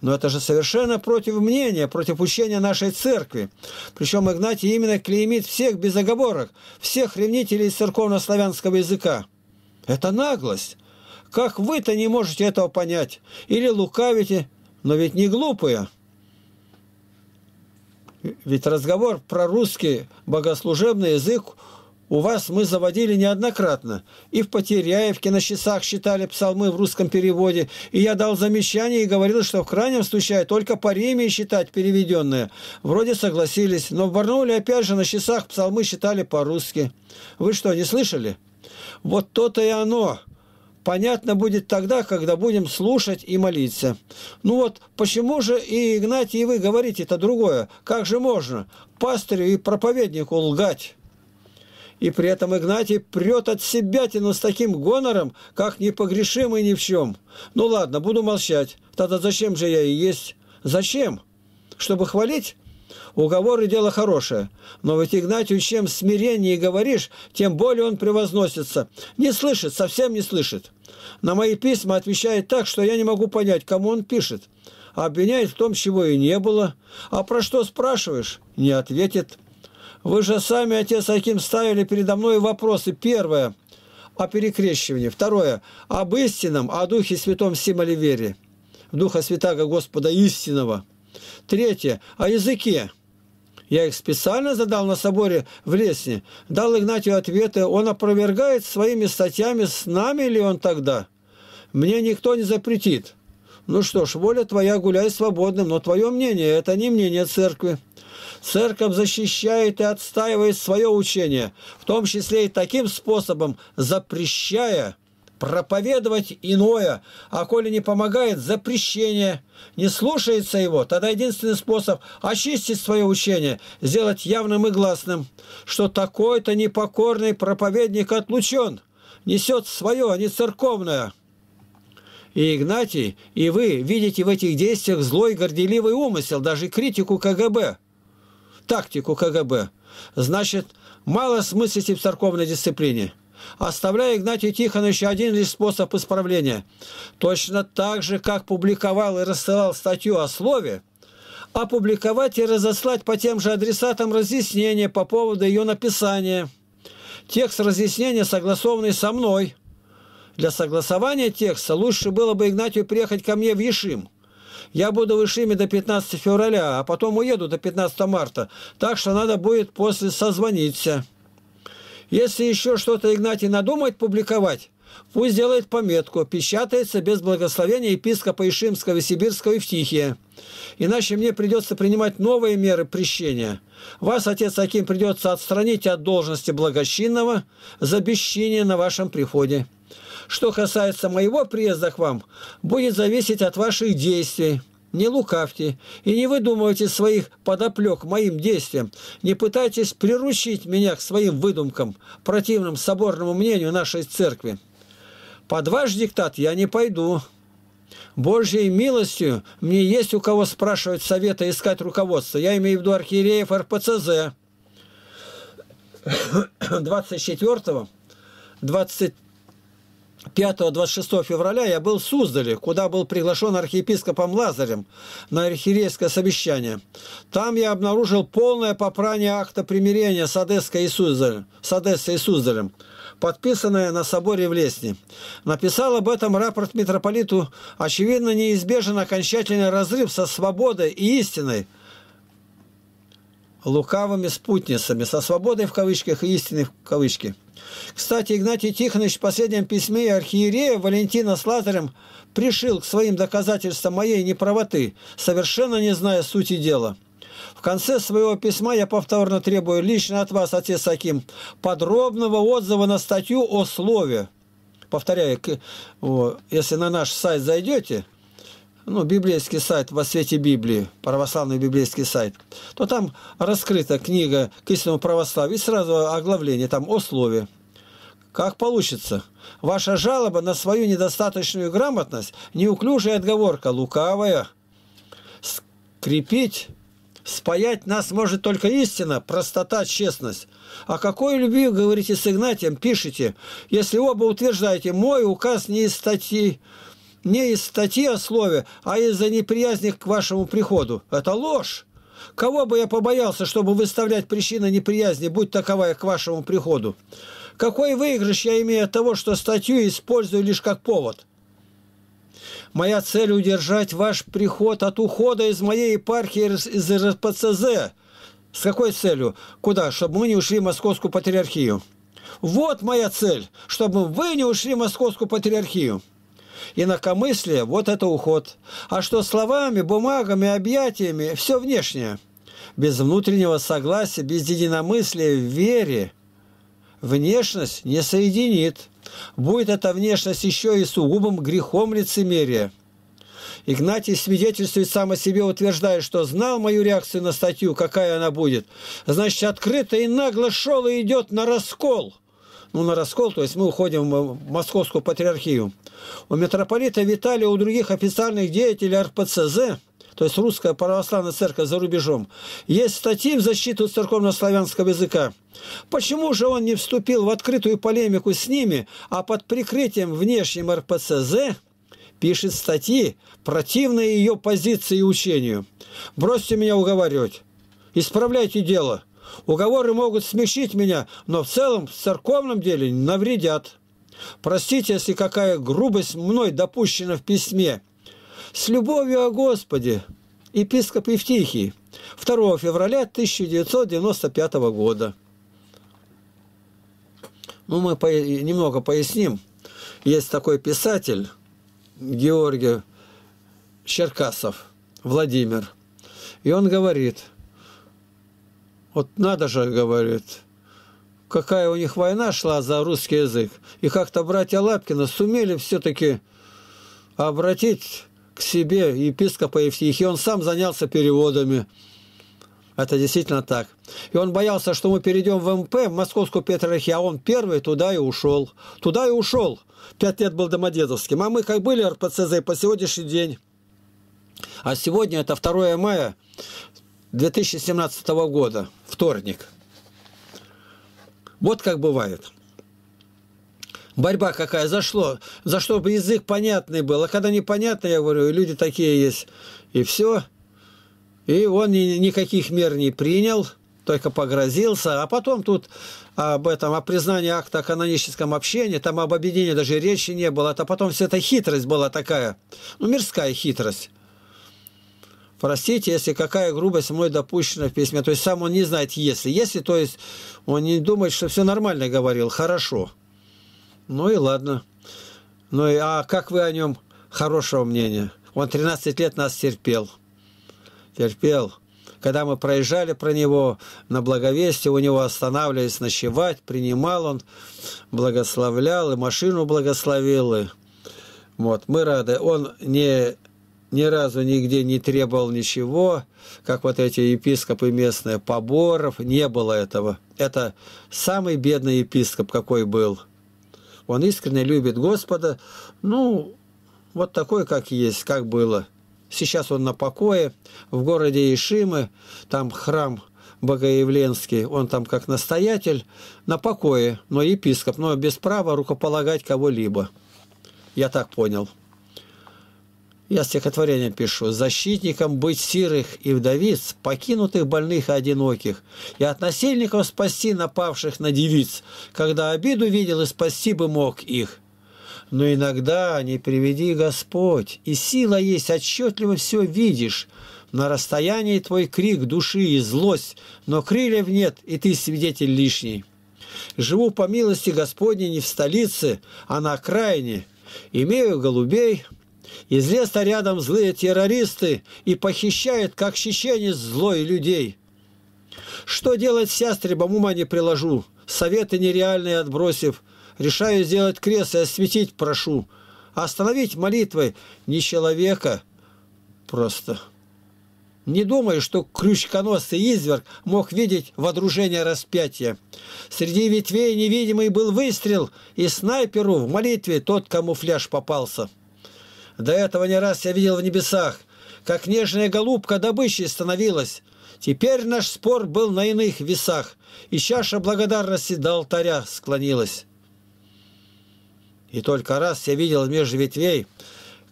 но это же совершенно против мнения, против учения нашей церкви. Причем Игнатий именно клеймит всех без оговорок, всех ревнителей церковно-славянского языка. Это наглость. Как вы-то не можете этого понять? Или лукавите, но ведь не глупые. Ведь разговор про русский богослужебный язык у вас мы заводили неоднократно. И в Потеряевке на часах считали псалмы в русском переводе. И я дал замечание и говорил, что в крайнем случае только по Риме считать переведенное. Вроде согласились, но в Барнауле опять же на часах псалмы считали по-русски. Вы что, не слышали? Вот то-то и оно понятно будет тогда, когда будем слушать и молиться. Ну вот, почему же и Игнатий, и вы говорите это другое? Как же можно пастырю и проповеднику лгать? И при этом Игнатий прет от себя тяну с таким гонором, как непогрешимый ни в чем. Ну ладно, буду молчать. Тогда зачем же я и есть? Зачем? Чтобы хвалить? Уговоры – дело хорошее, но ведь Игнатию чем смиреннее говоришь, тем более он превозносится. Не слышит, совсем не слышит. На мои письма отвечает так, что я не могу понять, кому он пишет. Обвиняет в том, чего и не было. А про что спрашиваешь – не ответит. Вы же сами, отец Аким, ставили передо мной вопросы. Первое – о перекрещивании. Второе – об истинном, о Духе Святом Симоле вере, Духа Святаго Господа истинного. Третье – о языке. Я их специально задал на соборе в Лесне, дал Игнатию ответы. Он опровергает своими статьями, с нами ли он тогда. Мне никто не запретит. Ну что ж, воля твоя, гуляй свободным, но твое мнение – это не мнение церкви. Церковь защищает и отстаивает свое учение, в том числе и таким способом, запрещая проповедовать иное, а коли не помогает запрещение, не слушается его, тогда единственный способ очистить свое учение, сделать явным и гласным, что такой-то непокорный проповедник отлучен, несет свое, а не церковное. И Игнатий, и вы видите в этих действиях злой горделивый умысел, даже критику КГБ – тактику КГБ. Значит, мало смыслите в церковной дисциплине. Оставляя Игнатию Тихоновичу один лишь способ исправления. Точно так же, как публиковал и рассылал статью о слове, опубликовать и разослать по тем же адресатам разъяснение по поводу ее написания. Текст разъяснения согласованный со мной. Для согласования текста лучше было бы Игнатию приехать ко мне в Ешим я буду в Ишиме до 15 февраля, а потом уеду до 15 марта, так что надо будет после созвониться. Если еще что-то Игнатий надумает публиковать, пусть делает пометку «Печатается без благословения епископа Ишимского и Сибирского Евтихия». Иначе мне придется принимать новые меры прещения. Вас, отец Аким, придется отстранить от должности благочинного за бесчиние на вашем приходе. Что касается моего приезда к вам, будет зависеть от ваших действий. Не лукавьте и не выдумывайте своих подоплек моим действиям. Не пытайтесь приручить меня к своим выдумкам, противным соборному мнению нашей церкви. Под ваш диктат я не пойду. Божьей милостью мне есть у кого спрашивать совета, искать руководство. Я имею в виду архиереев РПЦЗ. 24 23 5-26 февраля я был в Суздале, куда был приглашен архиепископом Лазарем на архиерейское совещание. Там я обнаружил полное попрание акта примирения с Одесской и Суздалем, с Одессой и Суздалем, подписанное на соборе в Лесне. Написал об этом рапорт митрополиту, очевидно, неизбежен окончательный разрыв со свободой и истиной, лукавыми спутницами, со свободой в кавычках и истиной в кавычках. Кстати, Игнатий Тихонович в последнем письме архиерея Валентина с Лазарем пришил к своим доказательствам моей неправоты, совершенно не зная сути дела. В конце своего письма я повторно требую лично от вас, отец Аким, подробного отзыва на статью о слове. Повторяю, если на наш сайт зайдете, ну, библейский сайт «Во свете Библии», православный библейский сайт, то там раскрыта книга к истинному православию, и сразу оглавление там о слове. Как получится? Ваша жалоба на свою недостаточную грамотность – неуклюжая отговорка, лукавая. Скрепить, спаять нас может только истина, простота, честность. О а какой любви, говорите с Игнатием, пишите, если оба утверждаете, мой указ не из статьи, не из статьи о слове, а из-за неприязни к вашему приходу. Это ложь. Кого бы я побоялся, чтобы выставлять причину неприязни, будь таковая к вашему приходу? Какой выигрыш я имею от того, что статью использую лишь как повод? Моя цель – удержать ваш приход от ухода из моей епархии из РПЦЗ. С какой целью? Куда? Чтобы мы не ушли в Московскую Патриархию. Вот моя цель, чтобы вы не ушли в Московскую Патриархию. Инакомыслие – вот это уход. А что словами, бумагами, объятиями – все внешнее. Без внутреннего согласия, без единомыслия в вере – внешность не соединит. Будет эта внешность еще и сугубым грехом лицемерия. Игнатий свидетельствует сам о себе, утверждая, что знал мою реакцию на статью, какая она будет. Значит, открыто и нагло шел и идет на раскол. Ну, на раскол, то есть мы уходим в Московскую патриархию. У митрополита Виталия, у других официальных деятелей РПЦЗ – то есть русская православная церковь за рубежом, есть статьи в защиту церковно-славянского языка. Почему же он не вступил в открытую полемику с ними, а под прикрытием внешним РПЦЗ пишет статьи, противные ее позиции и учению? Бросьте меня уговаривать. Исправляйте дело. Уговоры могут смягчить меня, но в целом в церковном деле навредят. Простите, если какая грубость мной допущена в письме, «С любовью о Господе» епископ Евтихий 2 февраля 1995 года. Ну, мы по немного поясним. Есть такой писатель Георгий Черкасов Владимир. И он говорит, вот надо же, говорит, какая у них война шла за русский язык. И как-то братья Лапкина сумели все-таки обратить к себе епископа Евтихи, он сам занялся переводами. Это действительно так. И он боялся, что мы перейдем в МП, в Московскую Петрархию, а он первый туда и ушел. Туда и ушел. Пять лет был домодедовским. А мы как были РПЦЗ по сегодняшний день. А сегодня это 2 мая 2017 года, вторник. Вот как бывает борьба какая, за что? За чтобы язык понятный был. А когда непонятно, я говорю, люди такие есть, и все. И он никаких мер не принял, только погрозился. А потом тут об этом, о признании акта о каноническом общении, там об объединении даже речи не было. А потом вся эта хитрость была такая, ну, мирская хитрость. Простите, если какая грубость мной допущена в письме. То есть сам он не знает «если». «Если», то есть он не думает, что все нормально говорил, хорошо. Ну и ладно. Ну и а как вы о нем хорошего мнения? Он 13 лет нас терпел. Терпел. Когда мы проезжали про него на благовестие, у него останавливались ночевать, принимал он, благословлял, и машину благословил. И... Вот, мы рады. Он не ни разу нигде не требовал ничего, как вот эти епископы местные, поборов, не было этого. Это самый бедный епископ, какой был – он искренне любит Господа. Ну, вот такой, как есть, как было. Сейчас он на покое в городе Ишимы, там храм Богоявленский, он там как настоятель, на покое, но епископ, но без права рукополагать кого-либо. Я так понял я стихотворение пишу, «Защитником быть сирых и вдовиц, покинутых больных и одиноких, и от насильников спасти напавших на девиц, когда обиду видел и спасти бы мог их». Но иногда не приведи Господь, и сила есть, отчетливо все видишь. На расстоянии твой крик души и злость, но крыльев нет, и ты свидетель лишний. Живу по милости Господней не в столице, а на окраине. Имею голубей, из леса рядом злые террористы и похищают, как чеченец, злой людей. Что делать с ястребом, ума не приложу, советы нереальные отбросив. Решаю сделать крест и осветить прошу. Остановить молитвой не человека просто. Не думаю, что крючконосый изверг мог видеть водружение распятия. Среди ветвей невидимый был выстрел, и снайперу в молитве тот камуфляж попался. До этого не раз я видел в небесах, как нежная голубка добычей становилась. Теперь наш спор был на иных весах, и чаша благодарности до алтаря склонилась. И только раз я видел между ветвей,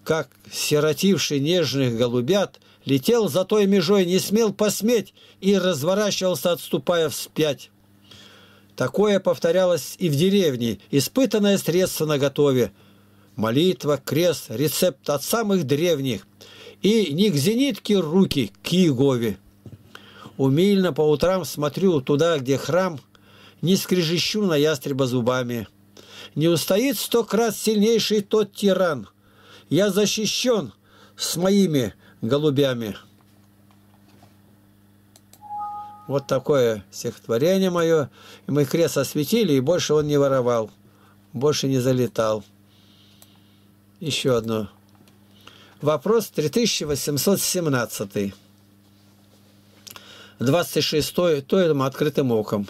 как сиротивший нежных голубят летел за той межой, не смел посметь и разворачивался, отступая вспять. Такое повторялось и в деревне, испытанное средство наготове – молитва, крест, рецепт от самых древних. И не к зенитке руки, к Иегове. Умильно по утрам смотрю туда, где храм, не скрежещу на ястреба зубами. Не устоит сто крат сильнейший тот тиран. Я защищен с моими голубями. Вот такое стихотворение мое. И мы крест осветили, и больше он не воровал, больше не залетал еще одно. Вопрос 3817. 26 тоем открытым оком.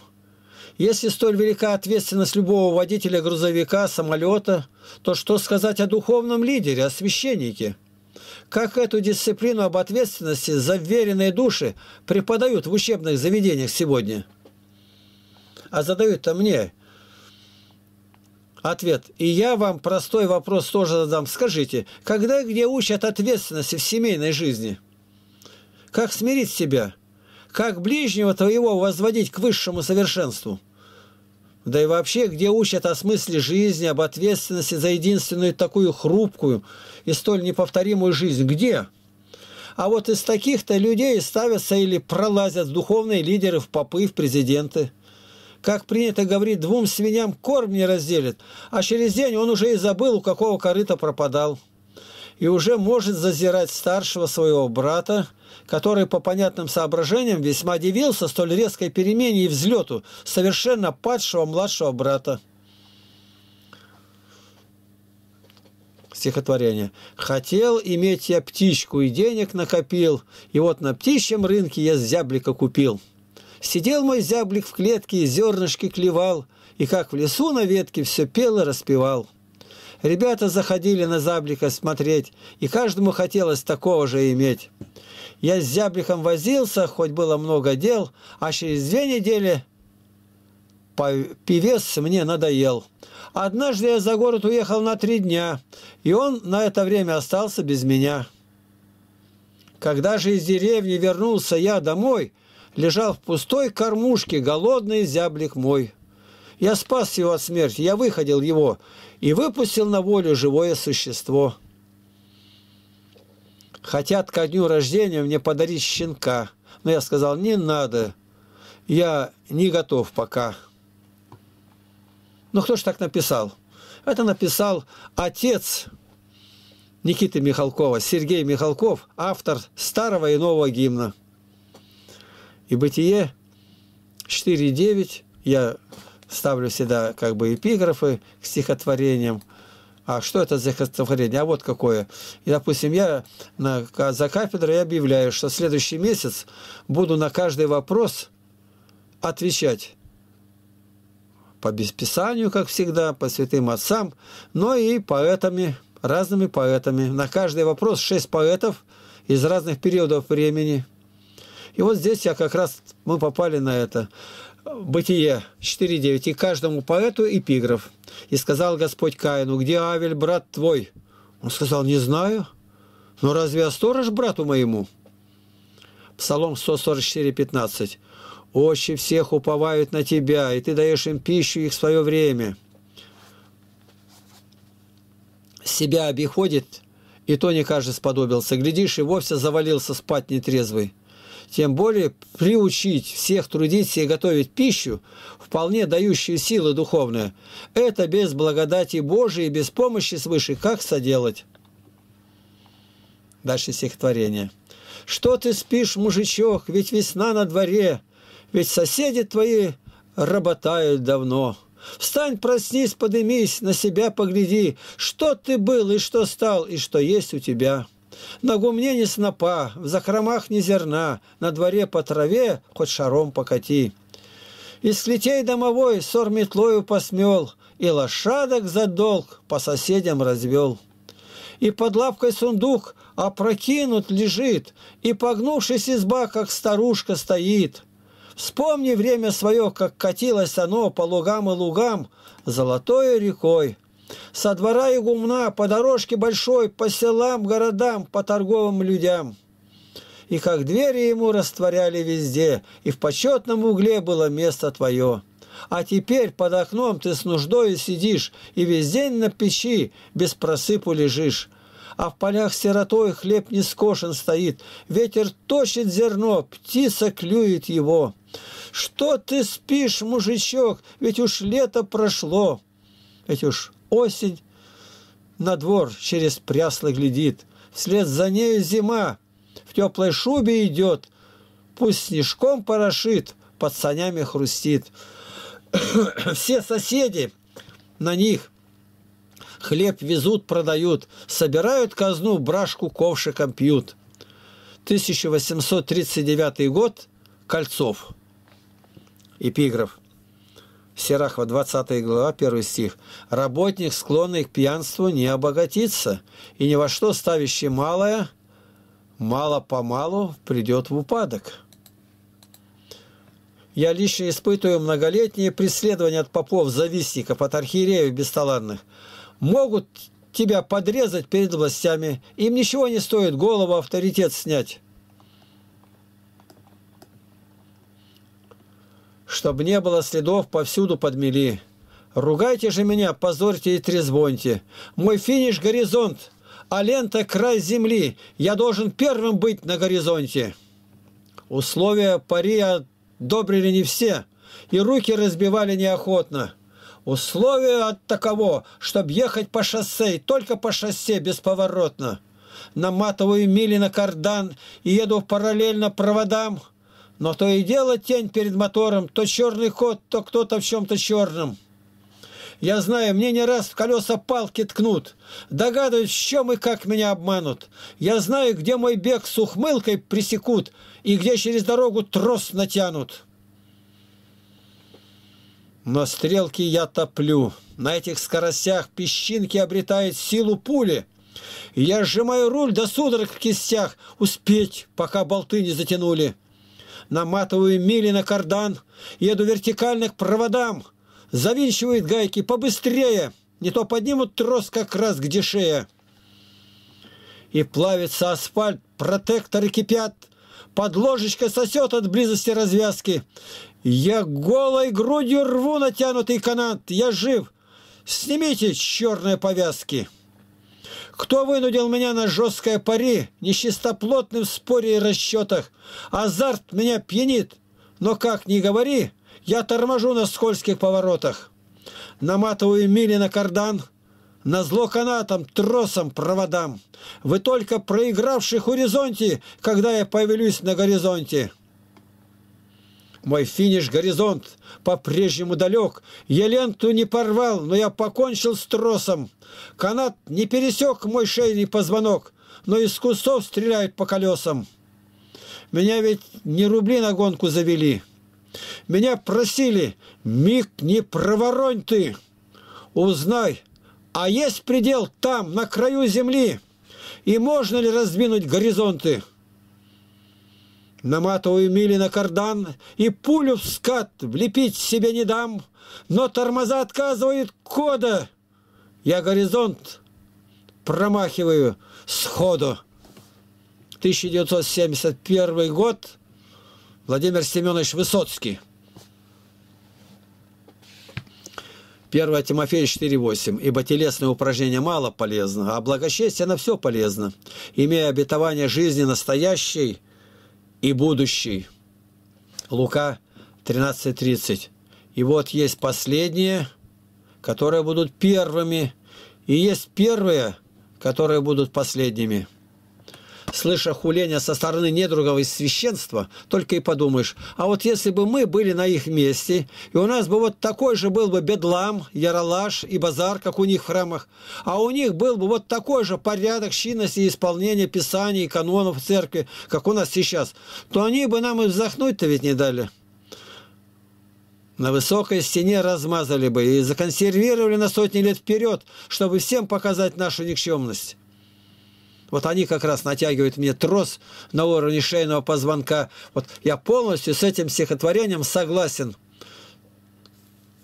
Если столь велика ответственность любого водителя грузовика, самолета, то что сказать о духовном лидере, о священнике? Как эту дисциплину об ответственности за вверенные души преподают в учебных заведениях сегодня? А задают-то мне, Ответ. И я вам простой вопрос тоже задам. Скажите, когда и где учат ответственности в семейной жизни? Как смирить себя? Как ближнего твоего возводить к высшему совершенству? Да и вообще, где учат о смысле жизни, об ответственности за единственную такую хрупкую и столь неповторимую жизнь? Где? А вот из таких-то людей ставятся или пролазят духовные лидеры в попы, в президенты – как принято говорить, двум свиньям корм не разделит, а через день он уже и забыл, у какого корыта пропадал. И уже может зазирать старшего своего брата, который по понятным соображениям весьма удивился столь резкой перемене и взлету совершенно падшего младшего брата. стихотворение. «Хотел иметь я птичку, и денег накопил, и вот на птичьем рынке я зяблика купил». Сидел мой зяблик в клетке и зернышки клевал, и как в лесу на ветке все пел и распевал. Ребята заходили на зяблика смотреть, и каждому хотелось такого же иметь. Я с зябликом возился, хоть было много дел, а через две недели певец мне надоел. Однажды я за город уехал на три дня, и он на это время остался без меня. Когда же из деревни вернулся я домой – лежал в пустой кормушке, голодный зяблик мой. Я спас его от смерти, я выходил его и выпустил на волю живое существо. Хотят ко дню рождения мне подарить щенка, но я сказал, не надо, я не готов пока. Ну, кто же так написал? Это написал отец Никиты Михалкова, Сергей Михалков, автор старого и нового гимна. И Бытие 4.9, я ставлю всегда как бы эпиграфы к стихотворениям, а что это за стихотворение? А вот какое. И, допустим, я на, за кафедрой объявляю, что следующий месяц буду на каждый вопрос отвечать по бесписанию, как всегда, по святым отцам, но и поэтами, разными поэтами. На каждый вопрос шесть поэтов из разных периодов времени – и вот здесь я как раз, мы попали на это. Э, Бытие 4.9. «И каждому поэту эпиграф. И сказал Господь Каину, где Авель, брат твой?» Он сказал, «Не знаю, но разве я сторож брату моему?» Псалом 144, 15. «Очи всех уповают на тебя, и ты даешь им пищу их в свое время». Себя обиходит, и то не каждый сподобился. Глядишь, и вовсе завалился спать нетрезвый тем более приучить всех трудиться и готовить пищу, вполне дающую силы духовные, это без благодати Божией, без помощи свыше, как соделать? Дальше стихотворение. «Что ты спишь, мужичок, ведь весна на дворе, ведь соседи твои работают давно». Встань, проснись, подымись, на себя погляди, что ты был и что стал, и что есть у тебя». На гумне не снопа, в захромах не зерна, На дворе по траве хоть шаром покати. Из клетей домовой сор метлою посмел, И лошадок за долг по соседям развел. И под лавкой сундук опрокинут лежит, И, погнувшись изба, как старушка стоит. Вспомни время свое, как катилось оно По лугам и лугам, золотой рекой — со двора и гумна, по дорожке большой, по селам, городам, по торговым людям. И как двери ему растворяли везде, и в почетном угле было место твое. А теперь под окном ты с нуждой сидишь, и весь день на печи без просыпу лежишь. А в полях сиротой хлеб не скошен стоит, ветер точит зерно, птица клюет его. Что ты спишь, мужичок, ведь уж лето прошло, ведь уж осень на двор через прясло глядит, вслед за нею зима, в теплой шубе идет, пусть снежком порошит, под санями хрустит. Все соседи на них хлеб везут, продают, собирают казну, брашку ковшиком пьют. 1839 год, Кольцов. Эпиграф. Серахва, 20 глава, 1 стих. «Работник, склонный к пьянству, не обогатится, и ни во что ставящий малое, мало-помалу придет в упадок». Я лично испытываю многолетние преследования от попов, завистников, от архиереев бесталанных. Могут тебя подрезать перед властями, им ничего не стоит голову авторитет снять. чтобы не было следов повсюду подмели. Ругайте же меня, позорьте и трезвоньте. Мой финиш – горизонт, а лента – край земли. Я должен первым быть на горизонте. Условия пари одобрили не все, и руки разбивали неохотно. Условие от таково, чтобы ехать по шоссе, и только по шоссе бесповоротно. Наматываю мили на кардан и еду параллельно проводам – но то и дело тень перед мотором, то черный ход, то кто-то в чем-то черном. Я знаю, мне не раз в колеса палки ткнут. Догадываюсь, в чем и как меня обманут. Я знаю, где мой бег с ухмылкой пресекут и где через дорогу трос натянут. Но стрелки я топлю. На этих скоростях песчинки обретают силу пули. Я сжимаю руль до судорог в кистях. Успеть, пока болты не затянули наматываю мили на кардан, еду вертикально к проводам, завинчивают гайки побыстрее, не то поднимут трос как раз где шея. И плавится асфальт, протекторы кипят, подложечка сосет от близости развязки. Я голой грудью рву натянутый канат, я жив. Снимите черные повязки». Кто вынудил меня на жесткое пари, нечистоплотным в споре и расчетах? Азарт меня пьянит, но как ни говори, я торможу на скользких поворотах. Наматываю мили на кардан, на зло канатам, тросам, проводам. Вы только проигравших в хоризонте, когда я появлюсь на горизонте». Мой финиш горизонт по-прежнему далек. Я ленту не порвал, но я покончил с тросом. Канат не пересек мой шейный позвонок, но из кустов стреляют по колесам. Меня ведь не рубли на гонку завели. Меня просили, миг не проворонь ты. Узнай, а есть предел там, на краю земли? И можно ли раздвинуть горизонты?» наматываю мили на кардан и пулю в скат влепить себе не дам, но тормоза отказывает кода. Я горизонт промахиваю сходу. 1971 год. Владимир Семенович Высоцкий. 1 Тимофея 4.8. «Ибо телесное упражнение мало полезно, а благочестие на все полезно, имея обетование жизни настоящей, и будущий. Лука 13.30. И вот есть последние, которые будут первыми, и есть первые, которые будут последними слыша хуление со стороны недругов из священства, только и подумаешь, а вот если бы мы были на их месте, и у нас бы вот такой же был бы бедлам, яралаш и базар, как у них в храмах, а у них был бы вот такой же порядок чинности и исполнения писаний и канонов в церкви, как у нас сейчас, то они бы нам и вздохнуть-то ведь не дали. На высокой стене размазали бы и законсервировали на сотни лет вперед, чтобы всем показать нашу никчемность. Вот они как раз натягивают мне трос на уровне шейного позвонка. Вот я полностью с этим стихотворением согласен,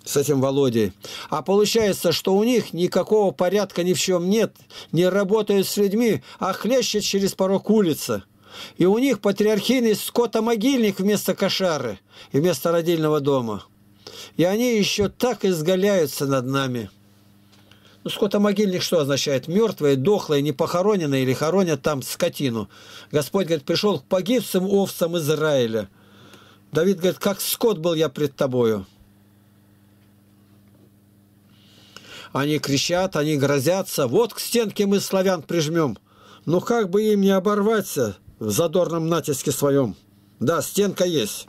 с этим Володей. А получается, что у них никакого порядка ни в чем нет, не работают с людьми, а хлещет через порог улицы. И у них патриархийный скотомогильник вместо кошары и вместо родильного дома. И они еще так изгаляются над нами». Ну, скотомогильник что означает? Мертвые, дохлые, не похороненные или хоронят там скотину. Господь, говорит, пришел к погибшим овцам Израиля. Давид говорит, как скот был я пред тобою. Они кричат, они грозятся. Вот к стенке мы славян прижмем. Ну как бы им не оборваться в задорном натиске своем? Да, стенка есть.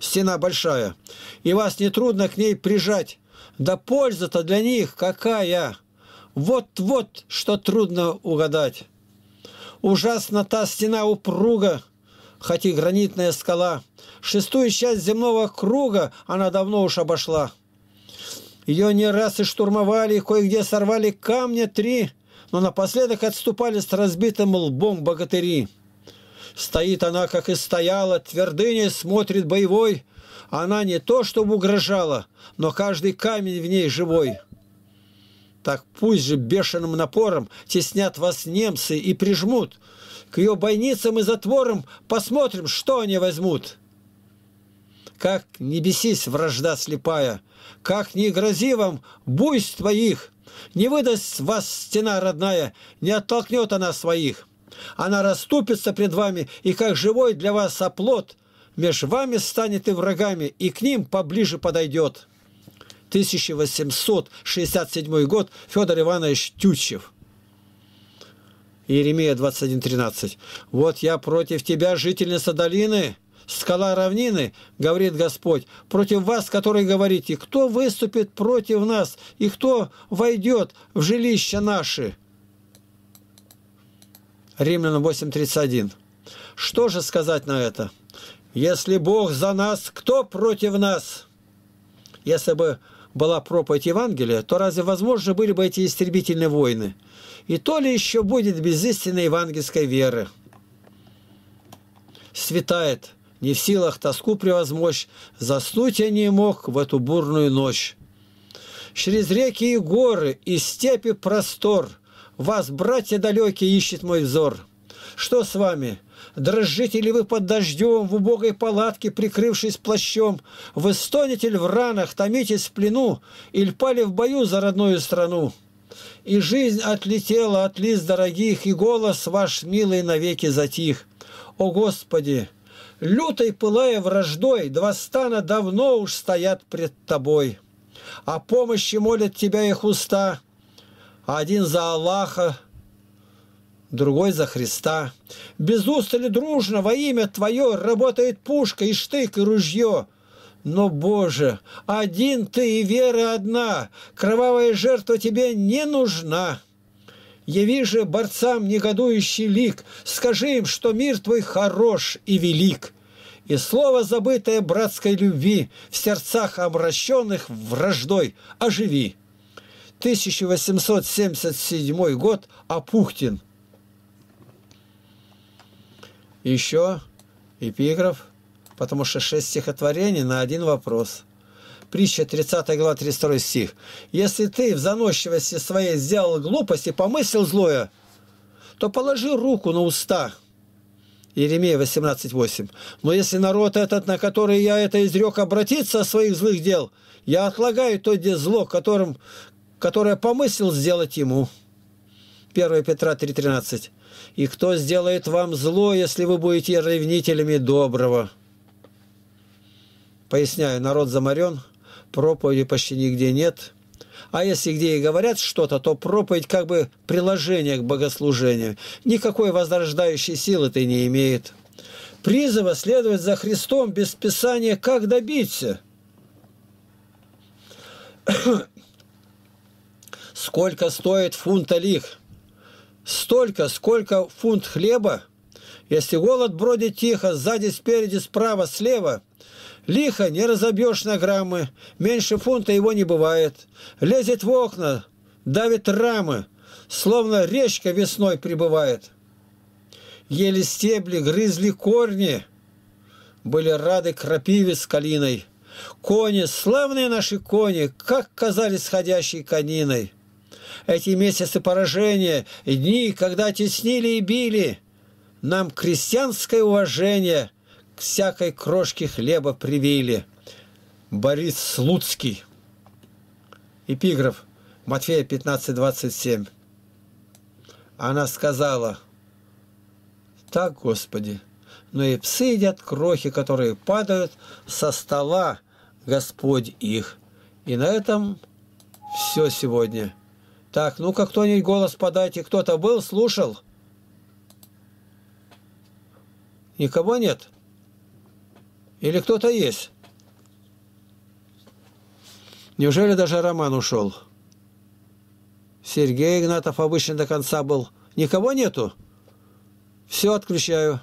Стена большая. И вас нетрудно к ней прижать. Да польза-то для них какая? Вот-вот, что трудно угадать. ужасно та стена упруга, хоть и гранитная скала. Шестую часть земного круга она давно уж обошла. Ее не раз и штурмовали, кое-где сорвали камня три, но напоследок отступали с разбитым лбом богатыри. Стоит она, как и стояла, твердыней смотрит боевой, она не то чтобы угрожала, но каждый камень в ней живой. Так пусть же бешеным напором теснят вас немцы и прижмут. К ее бойницам и затворам посмотрим, что они возьмут. Как не бесись, вражда слепая, как не грози вам буйств твоих, не выдаст вас стена родная, не оттолкнет она своих. Она расступится пред вами, и как живой для вас оплот – между вами станет и врагами, и к ним поближе подойдет». 1867 год, Федор Иванович Тютчев. Иеремия 21.13. «Вот я против тебя, жительница долины, скала равнины, говорит Господь, против вас, которые говорите, кто выступит против нас, и кто войдет в жилище наши?» Римлянам 8.31. Что же сказать на это? Если Бог за нас, кто против нас? Если бы была проповедь Евангелия, то разве возможно были бы эти истребительные войны? И то ли еще будет без истинной евангельской веры? Светает, не в силах тоску превозмочь, заснуть я не мог в эту бурную ночь. Через реки и горы, и степи простор, вас, братья далекие, ищет мой взор. Что с вами? Дрожите ли вы под дождем в убогой палатке, прикрывшись плащом? Вы стонете ли в ранах, томитесь в плену, или пали в бою за родную страну? И жизнь отлетела от лиц дорогих, и голос ваш милый навеки затих. О Господи! Лютой пылая враждой, два стана давно уж стоят пред тобой. О помощи молят тебя их уста, один за Аллаха, другой за Христа. Без устали дружно во имя Твое работает пушка и штык и ружье. Но, Боже, один Ты и вера одна, кровавая жертва Тебе не нужна. Я вижу борцам негодующий лик, скажи им, что мир Твой хорош и велик. И слово, забытое братской любви, в сердцах обращенных враждой, оживи. 1877 год, Апухтин, еще эпиграф, потому что шесть стихотворений на один вопрос. Притча 30 глава 32 стих. «Если ты в заносчивости своей сделал глупость и помыслил злое, то положи руку на уста». Иеремия 18.8. «Но если народ этот, на который я это изрек, обратится от своих злых дел, я отлагаю то где зло, которым, которое помыслил сделать ему». 1 Петра 3.13 и кто сделает вам зло, если вы будете ревнителями доброго. Поясняю, народ заморен, проповеди почти нигде нет. А если где и говорят что-то, то проповедь как бы приложение к богослужению. Никакой возрождающей силы ты не имеет. Призыва следовать за Христом без Писания как добиться? Сколько стоит фунта лих? столько, сколько фунт хлеба, если голод бродит тихо, сзади, спереди, справа, слева, лихо не разобьешь на граммы, меньше фунта его не бывает, лезет в окна, давит рамы, словно речка весной прибывает. Ели стебли, грызли корни, были рады крапиве с калиной. Кони, славные наши кони, как казались ходящей кониной эти месяцы поражения, дни, когда теснили и били, нам крестьянское уважение к всякой крошке хлеба привили. Борис Слуцкий. Эпиграф. Матфея 15:27. Она сказала: "Так, Господи, но и псы едят крохи, которые падают со стола Господь их". И на этом все сегодня. Так, ну-ка кто-нибудь голос подайте. Кто-то был, слушал? Никого нет? Или кто-то есть? Неужели даже Роман ушел? Сергей Игнатов обычно до конца был. Никого нету? Все отключаю.